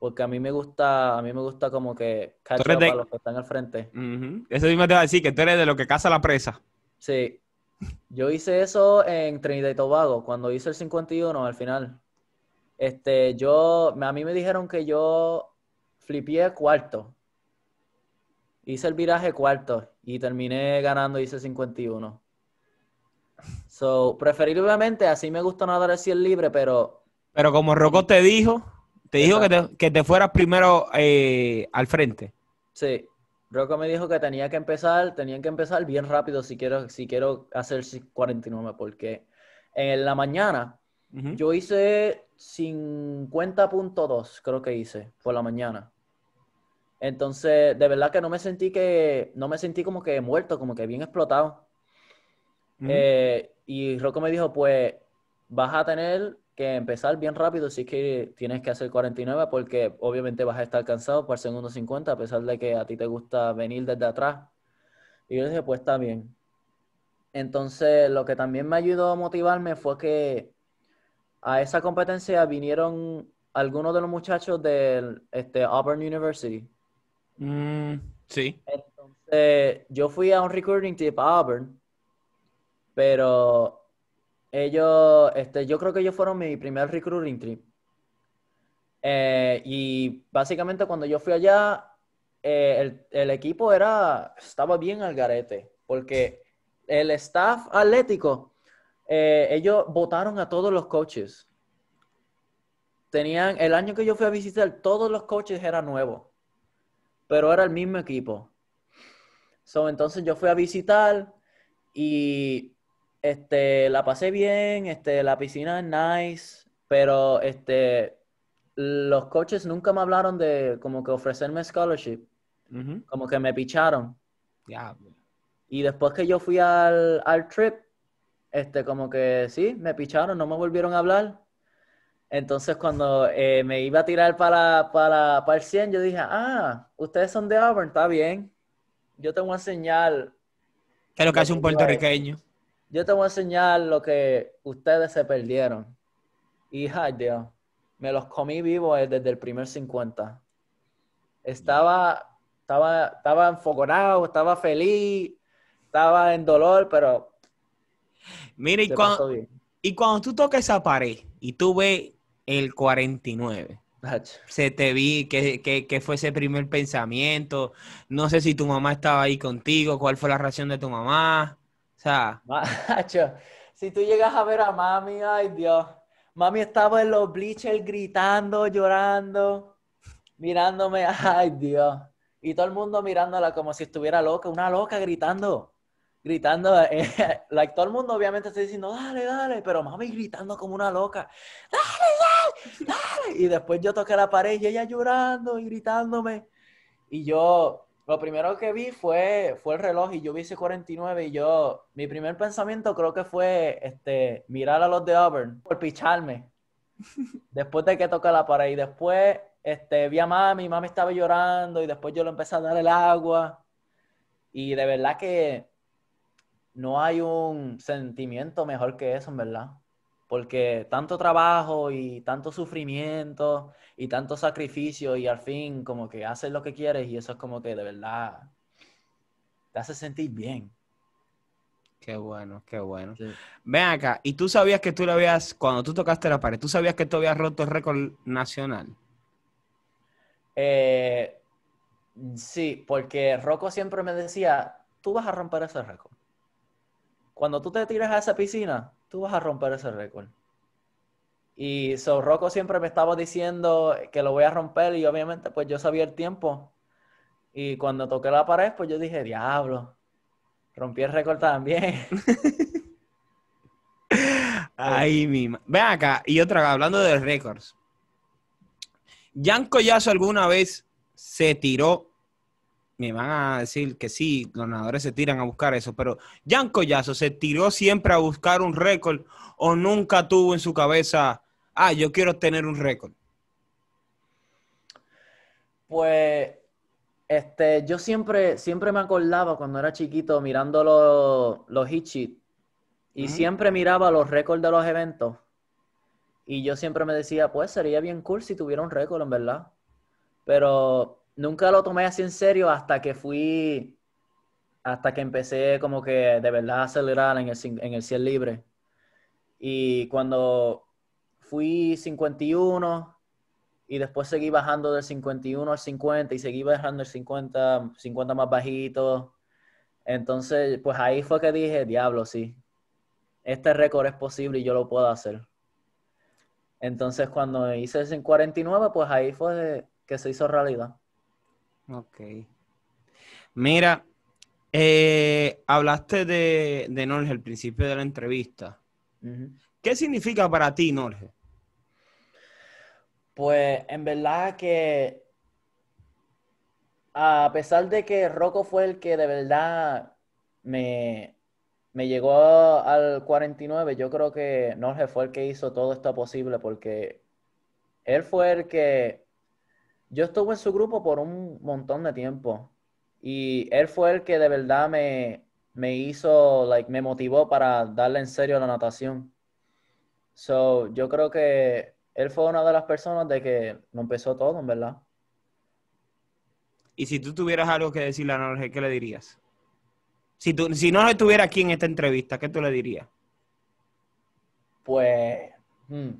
[SPEAKER 2] Porque a mí me gusta, a mí me gusta como que Tú de... los que están al frente.
[SPEAKER 1] Eso mismo te va a decir que tú eres de lo que caza la presa.
[SPEAKER 2] Sí. Yo hice eso en Trinidad y Tobago, cuando hice el 51 al final. Este, yo, a mí me dijeron que yo flipié cuarto. Hice el viraje cuarto y terminé ganando, hice 51. So, preferiblemente así me gusta nadar el 100 libre, pero... Pero como Rocco te dijo, te dijo que te, que te, fueras primero
[SPEAKER 1] eh, al frente.
[SPEAKER 2] Sí. Rocco me dijo que tenía que empezar, tenían que empezar bien rápido si quiero, si quiero hacer 49, porque en la mañana yo hice 50.2, creo que hice, por la mañana. Entonces, de verdad que no me sentí que, no me sentí como que muerto, como que bien explotado. Eh, y Rocco me dijo, pues, vas a tener que empezar bien rápido si es que tienes que hacer 49 porque obviamente vas a estar cansado por el segundo 50 a pesar de que a ti te gusta venir desde atrás. Y yo dije, pues está bien. Entonces, lo que también me ayudó a motivarme fue que a esa competencia vinieron algunos de los muchachos de este, Auburn University. Mm, sí. yo fui a un recruiting tip a Auburn, pero ellos, este, yo creo que ellos fueron mi primer recruiting trip. Eh, y básicamente cuando yo fui allá, eh, el, equipo era, estaba bien al garete, porque el staff atlético, eh, ellos votaron a todos los coaches. Tenían, el año que yo fui a visitar, todos los coaches eran nuevos, pero era el mismo equipo. entonces yo fui a visitar y este, la pasé bien, este, la piscina es nice, pero este, los coaches nunca me hablaron de como que ofrecerme scholarship. Como que me picharon. Y después que yo fui al, trip, este, como que sí, me picharon, no me volvieron a hablar. Entonces cuando eh, me iba a tirar para, para, para el 100, yo dije, ah, ustedes son de Auburn, está bien. Yo tengo una señal enseñar.
[SPEAKER 1] es lo que hace un puertorriqueño?
[SPEAKER 2] yo te voy a enseñar lo que ustedes se perdieron. Hija, de Dios, me los comí vivo eh, desde el primer 50. Estaba, estaba, estaba estaba feliz, estaba en dolor, pero... Mira, y cuando,
[SPEAKER 1] y cuando tú tocas esa pared y tú ves el 49, se te vi, que, que, fue ese primer pensamiento. No sé si tu mamá estaba ahí contigo, cuál fue la reacción de tu mamá sea,
[SPEAKER 2] Macho, si tú llegas a ver a mami, ay Dios, mami estaba en los bleachers gritando, llorando, mirándome, <laughs> ay Dios. Y todo el mundo mirándola como si estuviera loca, una loca gritando, gritando. <laughs> Eh, like, todo el mundo obviamente está diciendo, dale, dale, pero mami gritando como una loca, dale, dale, dale. Y después yo toqué la pared y ella llorando y gritándome. Y yo, lo primero que vi fue, fue el reloj y yo vi ese 49 y yo, mi primer pensamiento creo que fue este, mirar a los de Auburn por picharme. <laughs> Después de que toca la pared y después este, vi a mami, mami estaba llorando y después yo le empecé a dar el agua. Y de verdad que no hay un sentimiento mejor que eso, en verdad porque tanto trabajo y tanto sufrimiento y tanto sacrificio y al fin como que haces lo que quieres y eso es como que de verdad te hace sentir bien. Qué bueno, qué bueno.
[SPEAKER 1] Ven acá, y tú sabías que tú lo habías, cuando tú tocaste la pared, tú sabías que tú habías roto el récord nacional.
[SPEAKER 2] Eh, sí, porque Rocco siempre me decía, tú vas a romper ese récord. Cuando tú te tiras a esa piscina, tú vas a romper ese récord. Y so, siempre me estaba diciendo que lo voy a romper y obviamente pues yo sabía el tiempo. Y cuando toqué la pared, pues yo dije, diablo, rompí el récord también.
[SPEAKER 1] <laughs> Ay, mi Ven acá, y otra, hablando de récords. ¿Jan Collazo alguna vez se tiró me van a decir que sí, los nadadores se tiran a buscar eso, pero Jan Collazo se tiró siempre a buscar un récord o nunca tuvo en su cabeza, ah, yo quiero tener un récord.
[SPEAKER 2] Pues, este, yo siempre, siempre me acordaba cuando era chiquito mirando los, los y siempre miraba los récords de los eventos. Y yo siempre me decía, pues sería bien cool si tuviera un récord, en verdad. Pero nunca lo tomé así en serio hasta que fui, hasta que empecé como que de verdad a acelerar en el, en libre. Y cuando fui 51 y después seguí bajando del 51 al 50 y seguí bajando el 50, 50 más bajito. Entonces, pues ahí fue que dije, diablo, sí, este récord es posible y yo lo puedo hacer. Entonces, cuando hice el 49, pues ahí fue que se hizo realidad.
[SPEAKER 1] Ok. Mira, eh, hablaste de, Norge al principio de la entrevista. ¿Qué significa para ti Norge?
[SPEAKER 2] Pues en verdad que a pesar de que Rocco fue el que de verdad me, me llegó al 49, yo creo que Norge fue el que hizo todo esto posible porque él fue el que yo estuve en su grupo por un montón de tiempo y él fue el que de verdad me, me hizo, like, me motivó para darle en serio a la natación. So, yo creo que él fue una de las personas de que no empezó todo, en verdad.
[SPEAKER 1] Y si tú tuvieras algo que decirle a Norge, ¿qué le dirías? Si, tú, si no estuviera aquí en esta entrevista, ¿qué tú le dirías?
[SPEAKER 2] Pues, hmm,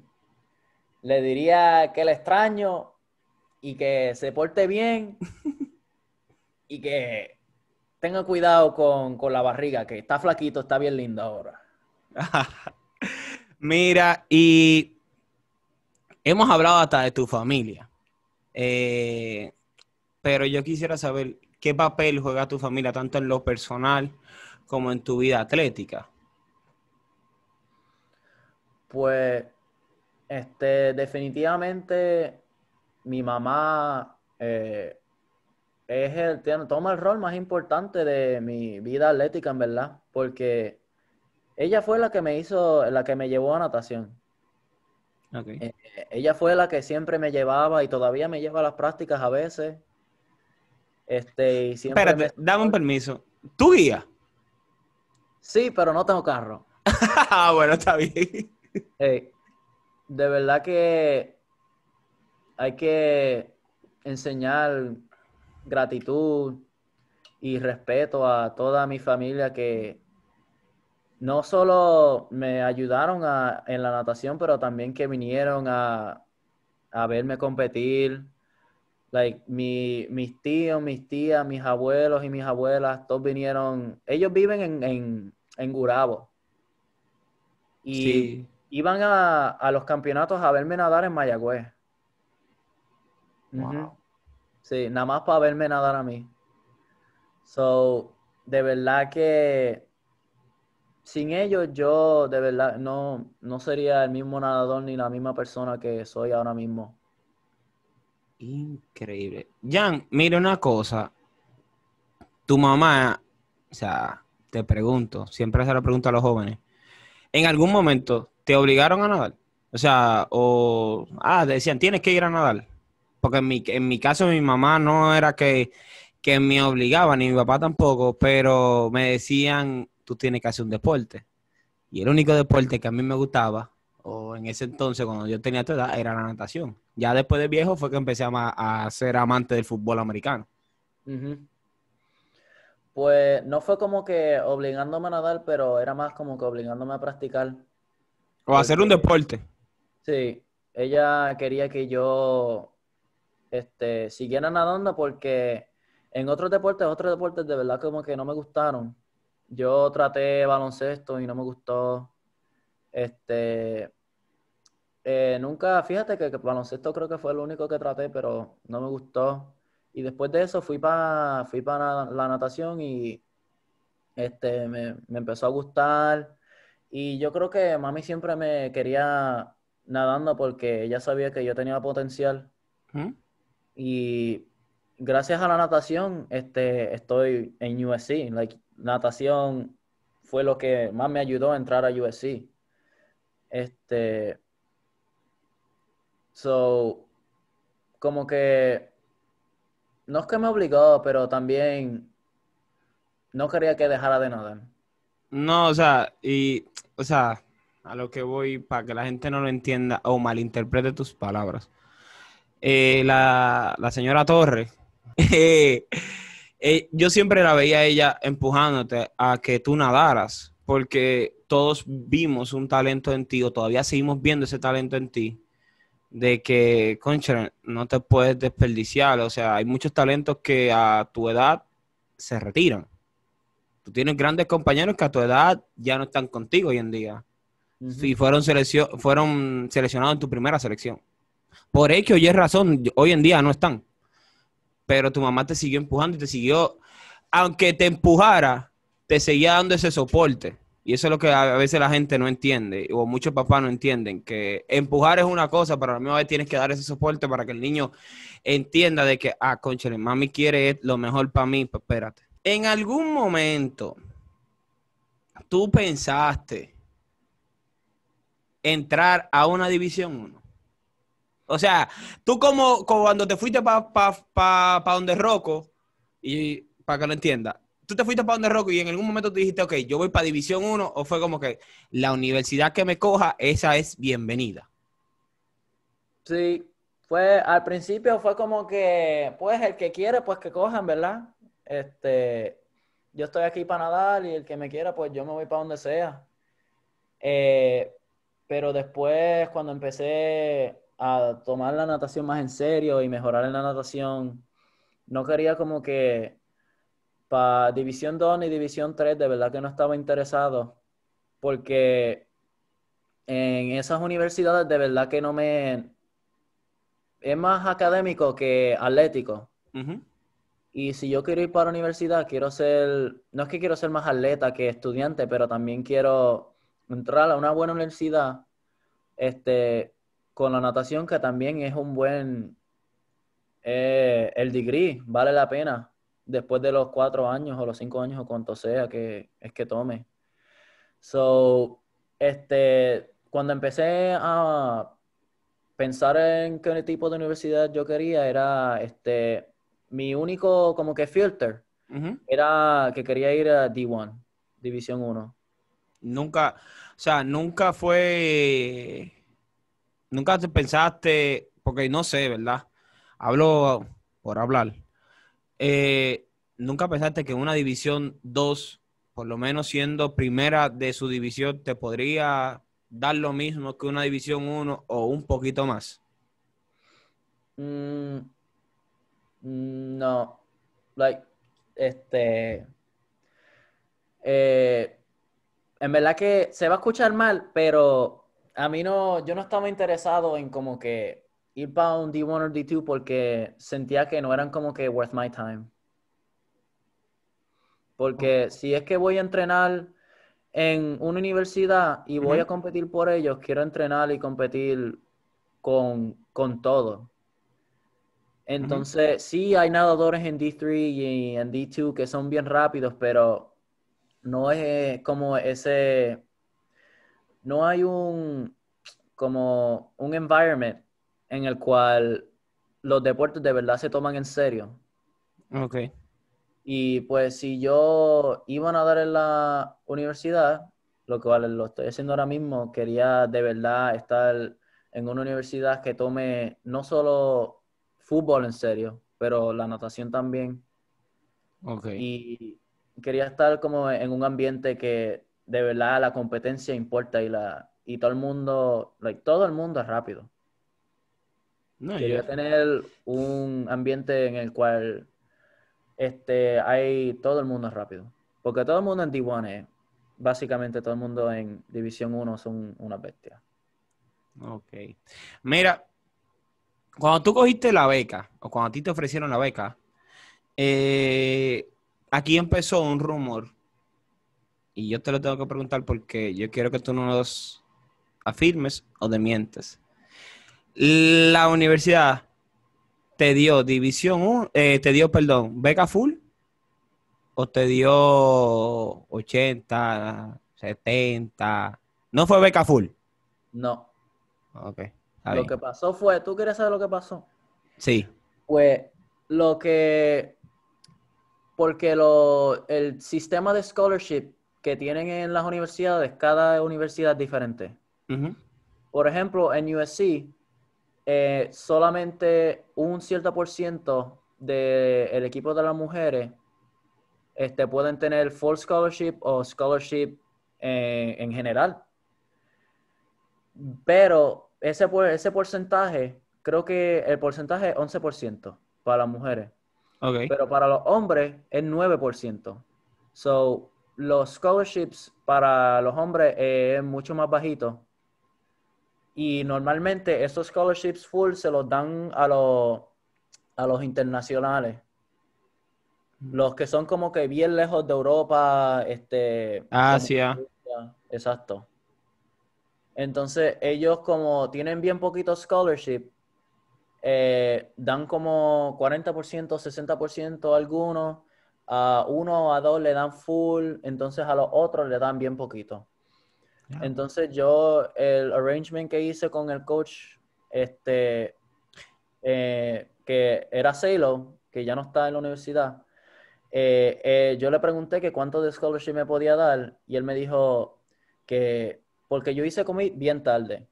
[SPEAKER 2] le diría que le extraño y que se porte bien y que tenga cuidado con, la barriga, que está flaquito, está bien lindo ahora. <laughs>
[SPEAKER 1] Mira, y hemos hablado hasta de tu familia, eh, pero yo quisiera saber qué papel juega tu familia tanto en lo personal como en tu vida atlética.
[SPEAKER 2] Pues, este, definitivamente mi mamá eh, es el, toma el rol más importante de mi vida atlética, en verdad, porque ella fue la que me hizo, la que me llevó a natación. Eh, ella fue la que siempre me llevaba y todavía me lleva a las prácticas a veces. Este, siempre Espérate,
[SPEAKER 1] dame un permiso. ¿Tú guías?
[SPEAKER 2] Sí, pero no tengo carro. <laughs> Ah, bueno, está bien. Eh, de verdad que hay que enseñar gratitud y respeto a toda mi familia que no solo me ayudaron en la natación, pero también que vinieron a, verme competir. mis tíos, mis tías, mis abuelos y mis abuelas, todos vinieron. Ellos viven en, Gurabo. Y iban a, a los campeonatos a verme nadar en Mayagüez. Sí, nada más para verme nadar a mí. So, de verdad que sin ellos yo de verdad no, sería el mismo nadador ni la misma persona que soy ahora mismo. Increíble.
[SPEAKER 1] Jan, mire una cosa. Tu mamá, o sea, te pregunto, siempre se la pregunta a los jóvenes. ¿En algún momento te obligaron a nadar? O sea, o ah, decían, tienes que ir a nadar porque en mi, caso mi mamá no era que, me obligaba, ni mi papá tampoco, pero me decían, tú tienes que hacer un deporte. Y el único deporte que a mí me gustaba, o en ese entonces cuando yo tenía tu edad, era la natación. Ya después de viejo fue que empecé a, ser amante del fútbol americano.
[SPEAKER 2] Pues no fue como que obligándome a nadar, pero era más como que obligándome a practicar.
[SPEAKER 1] O hacer un deporte.
[SPEAKER 2] Sí, ella quería que yo este, siguiera nadando porque en otros deportes, otros deportes de verdad como que no me gustaron. Yo traté baloncesto y no me gustó. Este, eh, nunca, fíjate que, baloncesto creo que fue lo único que traté, pero no me gustó. Y después de eso fui para fui para la, natación y este, me, empezó a gustar. Y yo creo que mami siempre me quería nadando porque ella sabía que yo tenía potencial. ¿Mm? Y gracias a la natación, este, estoy en USC. Like, natación fue lo que más me ayudó a entrar a USC. Este, so, como que, no es que me obligó, pero también no quería que dejara de nadar.
[SPEAKER 1] No, o sea, y, o sea, a lo que voy, para que la gente no lo entienda o malinterprete tus palabras. Eh, la, señora Torres, <laughs> eh, eh, yo siempre la veía ella empujándote a que tú nadaras, porque todos vimos un talento en ti o todavía seguimos viendo ese talento en ti, de que, concha, no te puedes desperdiciar. O sea, hay muchos talentos que a tu edad se retiran. Tú tienes grandes compañeros que a tu edad ya no están contigo hoy en día. Y fueron, fueron seleccionados en tu primera selección por eso o es razón, hoy en día no están. Pero tu mamá te siguió empujando y te siguió, aunque te empujara, te seguía dando ese soporte. Y eso es lo que a veces la gente no entiende, o muchos papás no entienden, que empujar es una cosa, pero a la misma vez tienes que dar ese soporte para que el niño entienda de que, ah, conchale, mami quiere lo mejor para mí, pues espérate. En algún momento, tú pensaste entrar a una División 1. O sea, tú como, cuando te fuiste para pa, pa, donde roco y para que lo entienda, tú te fuiste para donde roco y en algún momento te dijiste, ok, yo voy para División 1, o fue como que la universidad que me coja, esa es bienvenida.
[SPEAKER 2] Sí, fue al principio fue como que, pues el que quiere, pues que cojan, ¿verdad? Este, yo estoy aquí para nadar y el que me quiera, pues yo me voy para donde sea. Eh, pero después, cuando empecé a tomar la natación más en serio y mejorar en la natación. No quería como que para División 2 ni División 3 de verdad que no estaba interesado porque en esas universidades de verdad que no me... Es más académico que atlético. Y si yo quiero ir para la universidad, quiero ser, no es que quiero ser más atleta que estudiante, pero también quiero entrar a una buena universidad, este, con la natación, que también es un buen, eh, el degree vale la pena después de los cuatro años o los cinco años o cuanto sea que es que tome. So, este, cuando empecé a pensar en qué tipo de universidad yo quería, era este, mi único como que filter era que quería ir a D1, División 1. Nunca, o sea, nunca fue
[SPEAKER 1] nunca te pensaste, porque no sé, ¿verdad? Hablo por hablar. Eh, nunca pensaste que una división 2, por lo menos siendo primera de su división, te podría dar lo mismo que una división 1 o un poquito más.
[SPEAKER 2] Mm, mm, no, like, este, eh, en verdad que se va a escuchar mal, pero a mí no, yo no estaba interesado en como que ir para un D1 o D2 porque sentía que no eran como que worth my time. Porque si es que voy a entrenar en una universidad y voy a competir por ellos, quiero entrenar y competir con, con todo. Entonces, sí hay nadadores en D3 y en D2 que son bien rápidos, pero no es como ese no hay un, como un environment en el cual los deportes de verdad se toman en serio. Ok. Y pues si yo iba a nadar en la universidad, lo cual lo estoy haciendo ahora mismo, quería de verdad estar en una universidad que tome no solo fútbol en serio, pero la natación también. Okay. Y quería estar como en un ambiente que de verdad la competencia importa y la y todo el mundo, todo el mundo es rápido. No, Quería tener un ambiente en el cual este, hay todo el mundo es rápido. Porque todo el mundo en D1 es, básicamente todo el mundo en División 1 son unas bestias. Ok.
[SPEAKER 1] Mira, cuando tú cogiste la beca, o cuando a ti te ofrecieron la beca, eh, aquí empezó un rumor y yo te lo tengo que preguntar porque yo quiero que tú no nos afirmes o mientes. La universidad te dio división eh, te dio, perdón, beca full o te dio 80, 70. No fue beca full. No. Ok. Lo que
[SPEAKER 2] pasó fue, ¿tú quieres saber lo que pasó? Sí. Pues lo que, porque lo, el sistema de scholarship que tienen en las universidades, cada universidad es diferente. Por ejemplo, en USC, eh, solamente un cierto por ciento del equipo de las mujeres este, pueden tener full scholarship o scholarship eh, en general. Pero ese, ese porcentaje, creo que el porcentaje es 11% para las mujeres. Pero para los hombres es 9%. So, los scholarships para los hombres eh, es mucho más bajito. Y normalmente esos scholarships full se los dan a los, internacionales. Los que son como que bien lejos de Europa, este... Asia. Ah, ah. Exacto. Entonces ellos como tienen bien poquito scholarship, eh, dan como 40%, 60% algunos a uno o a dos le dan full, entonces a los otros le dan bien poquito. Entonces yo, el arrangement que hice con el coach, este, eh, que era Salo, que ya no está en la universidad, eh, eh, yo le pregunté que cuánto de scholarship me podía dar y él me dijo que, porque yo hice commit bien tarde.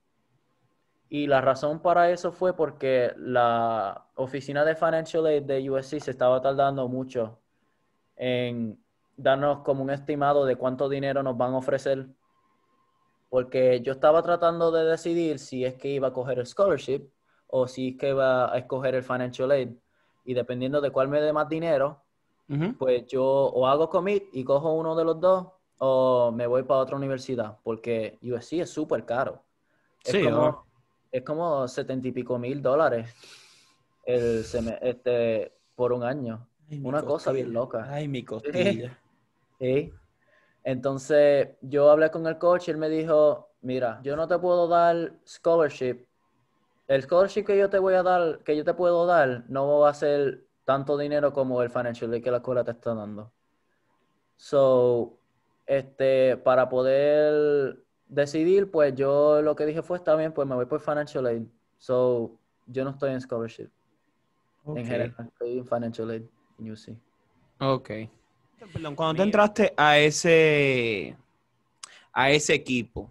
[SPEAKER 2] Y la razón para eso fue porque la oficina de Financial Aid de USC se estaba tardando mucho en darnos como un estimado de cuánto dinero nos van a ofrecer, porque yo estaba tratando de decidir si es que iba a coger el scholarship o si es que iba a escoger el financial aid. Y dependiendo de cuál me dé más dinero, pues yo o hago commit y cojo uno de los dos o me voy para otra universidad, porque USC es súper caro. es como, setenta y pico mil dólares este, por un año una cosa bien loca. Ay, mi costilla. ¿Sí? Entonces yo hablé con el coach y él me dijo, mira, yo no te puedo dar scholarship. El scholarship que yo te voy a dar, que yo te puedo dar, no va a ser tanto dinero como el financial aid que la escuela te está dando. So, este, para poder decidir, pues yo lo que dije fue, está bien, pues me voy por financial aid. So, yo no estoy en scholarship. En general, estoy en financial aid. UC. Ok. Perdón, cuando tú
[SPEAKER 1] entraste a ese, a ese equipo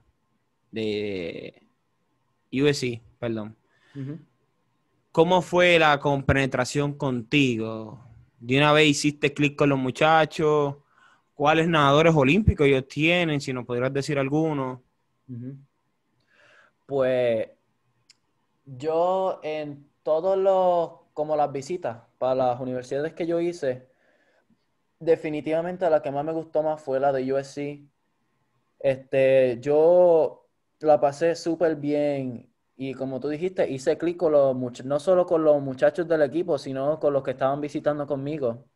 [SPEAKER 1] de USC, perdón, ¿cómo fue la compenetración contigo? ¿De una vez hiciste clic con los muchachos? ¿Cuáles nadadores olímpicos ellos tienen? Si nos podrías decir alguno.
[SPEAKER 2] Pues yo en todos los, como las visitas, para las universidades que yo hice, definitivamente la que más me gustó más fue la de USC. Este, yo la pasé súper bien y como tú dijiste, hice clic con los no solo con los muchachos del equipo, sino con los que estaban visitando conmigo.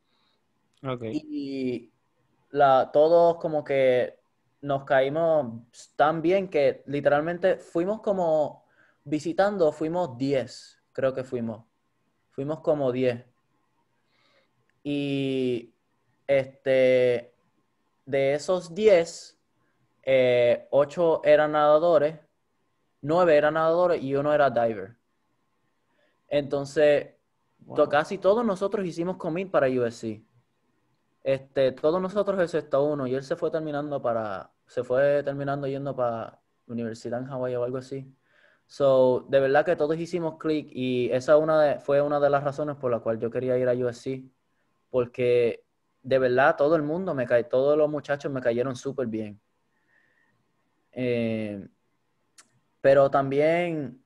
[SPEAKER 2] Y la, todos como que nos caímos tan bien que literalmente fuimos como visitando, fuimos 10, creo que fuimos. Fuimos como 10. Y este, de esos 10, 8 eh, eran nadadores, nueve eran nadadores y uno era diver. Entonces, casi todos nosotros hicimos commit para USC. Este, todos nosotros excepto uno, y él se fue terminando para, se fue terminando yendo para universidad en Hawái o algo así. So, de verdad que todos hicimos clic y esa una fue una de las razones por la cual yo quería ir a USC porque de verdad todo el mundo me cae, todos los muchachos me cayeron súper bien. Eh, pero también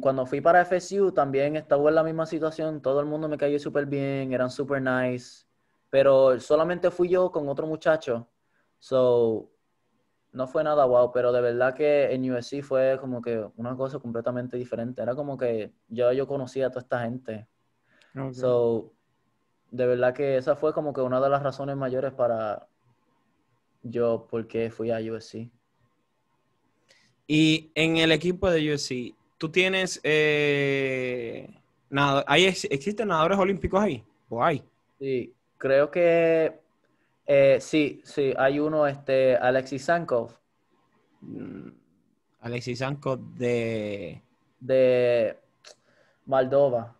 [SPEAKER 2] cuando fui para FSU también estaba en la misma situación, todo el mundo me cayó súper bien, eran super nice, pero solamente fui yo con otro muchacho, so no fue nada wow, pero de verdad que en USC fue como que una cosa completamente diferente, era como que yo, yo conocía a toda esta gente, so de verdad que esa fue como que una de las razones mayores para yo porque fui a USC.
[SPEAKER 1] Y en el equipo de USC, ¿tú tienes eh, nada? ¿hay, ¿Existen nadadores olímpicos ahí?
[SPEAKER 2] ¿O hay? Sí, creo que eh, sí, sí, hay uno, este, Alexis Sankov. Mm, Alexis Sankov de... De Moldova.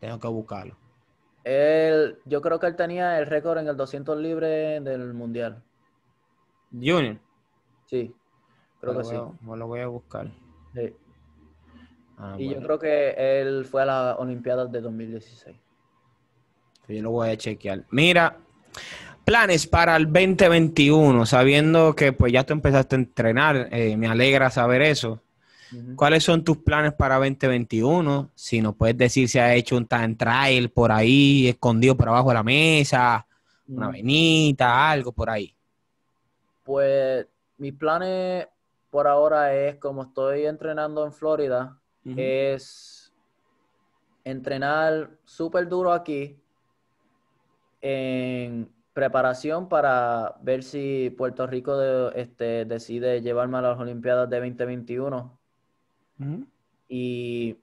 [SPEAKER 2] Tengo que buscarlo. Él, yo creo que él tenía el récord en el 200 libre del mundial. Junior. Sí, creo ah, que sí.
[SPEAKER 1] Me lo voy a buscar. Ah, y yo creo
[SPEAKER 2] que él fue a las Olimpiadas de 2016.
[SPEAKER 1] Yo lo voy a chequear. Mira, planes para el 2021, sabiendo que pues ya tú empezaste a entrenar, eh, me alegra saber eso. ¿Cuáles son tus planes para 2021? Si nos puedes decir si ha hecho un time trial por ahí, escondido por abajo de la mesa, una mm. venita, algo por ahí.
[SPEAKER 2] Pues mis planes por ahora es, como estoy entrenando en Florida, es entrenar súper duro aquí en preparación para ver si Puerto Rico este, decide llevarme a las Olimpiadas de 2021. Y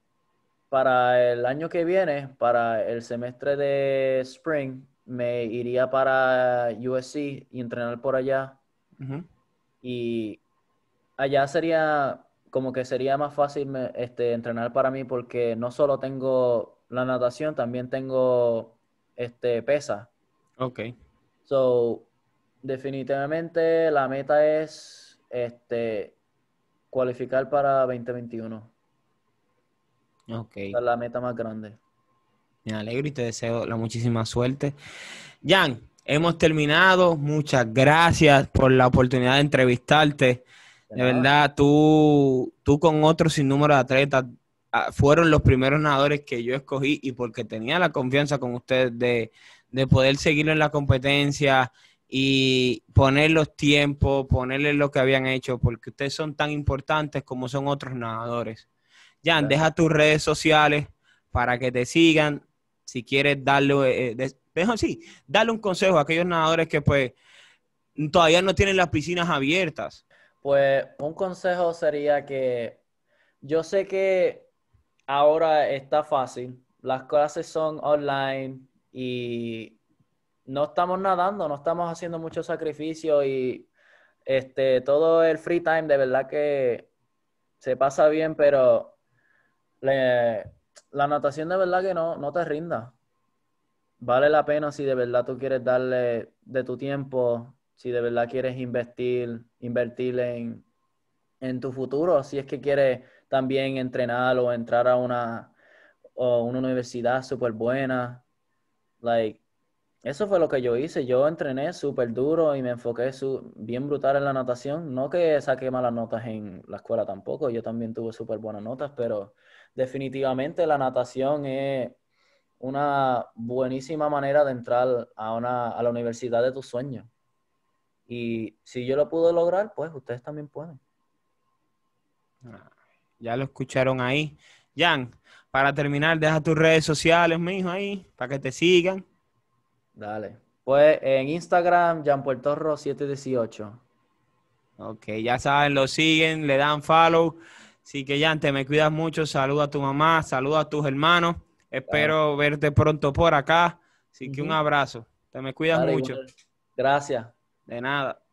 [SPEAKER 2] para el año que viene, para el semestre de spring, me iría para USC y entrenar por allá. Y allá sería como que sería más fácil este, entrenar para mí porque no solo tengo la natación, también tengo este, pesa. Ok. So, definitivamente la meta es este, Cualificar para 2021. Ok. la meta más grande.
[SPEAKER 1] Me alegro y te deseo la muchísima suerte. Jan, hemos terminado. Muchas gracias por la oportunidad de entrevistarte. De verdad, tú, tú con sin número de atletas ah, fueron los primeros nadadores que yo escogí y porque tenía la confianza con usted de, de poder seguirlo en la competencia y poner los tiempos, ponerle lo que habían hecho, porque ustedes son tan importantes como son otros nadadores. Jan, deja tus redes sociales para que te sigan. Si quieres darle, eh, eh sí, darle un consejo a aquellos nadadores que pues todavía no tienen las piscinas abiertas.
[SPEAKER 2] Pues un consejo sería que yo sé que ahora está fácil, las clases son online y no estamos nadando, no estamos haciendo mucho sacrificio y este, todo el free time de verdad que se pasa bien, pero la natación de verdad que no, no te rinda. Vale la pena si de verdad tú quieres darle de tu tiempo, si de verdad quieres invertir en, en tu futuro, si es que quieres también entrenar o entrar a una, una universidad súper buena. Like, eso fue lo que yo hice. Yo entrené súper duro y me enfoqué bien brutal en la natación. No que saqué malas notas en la escuela tampoco. Yo también tuve súper buenas notas, pero definitivamente la natación es una buenísima manera de entrar a, una, a la universidad de tus sueños. Y si yo lo pude lograr, pues ustedes también pueden. Ah,
[SPEAKER 1] ya lo escucharon ahí. Jan, para terminar, deja tus redes sociales, mijo, ahí, para que te sigan.
[SPEAKER 2] Dale. Pues en Instagram, JanPuertorro718.
[SPEAKER 1] Ok, ya saben, lo siguen, le dan follow. Así que, ya, te me cuidas mucho. Saluda a tu mamá, saluda a tus hermanos. Espero verte pronto por acá. Así que un abrazo. Te me cuidas mucho. Gracias. De nada.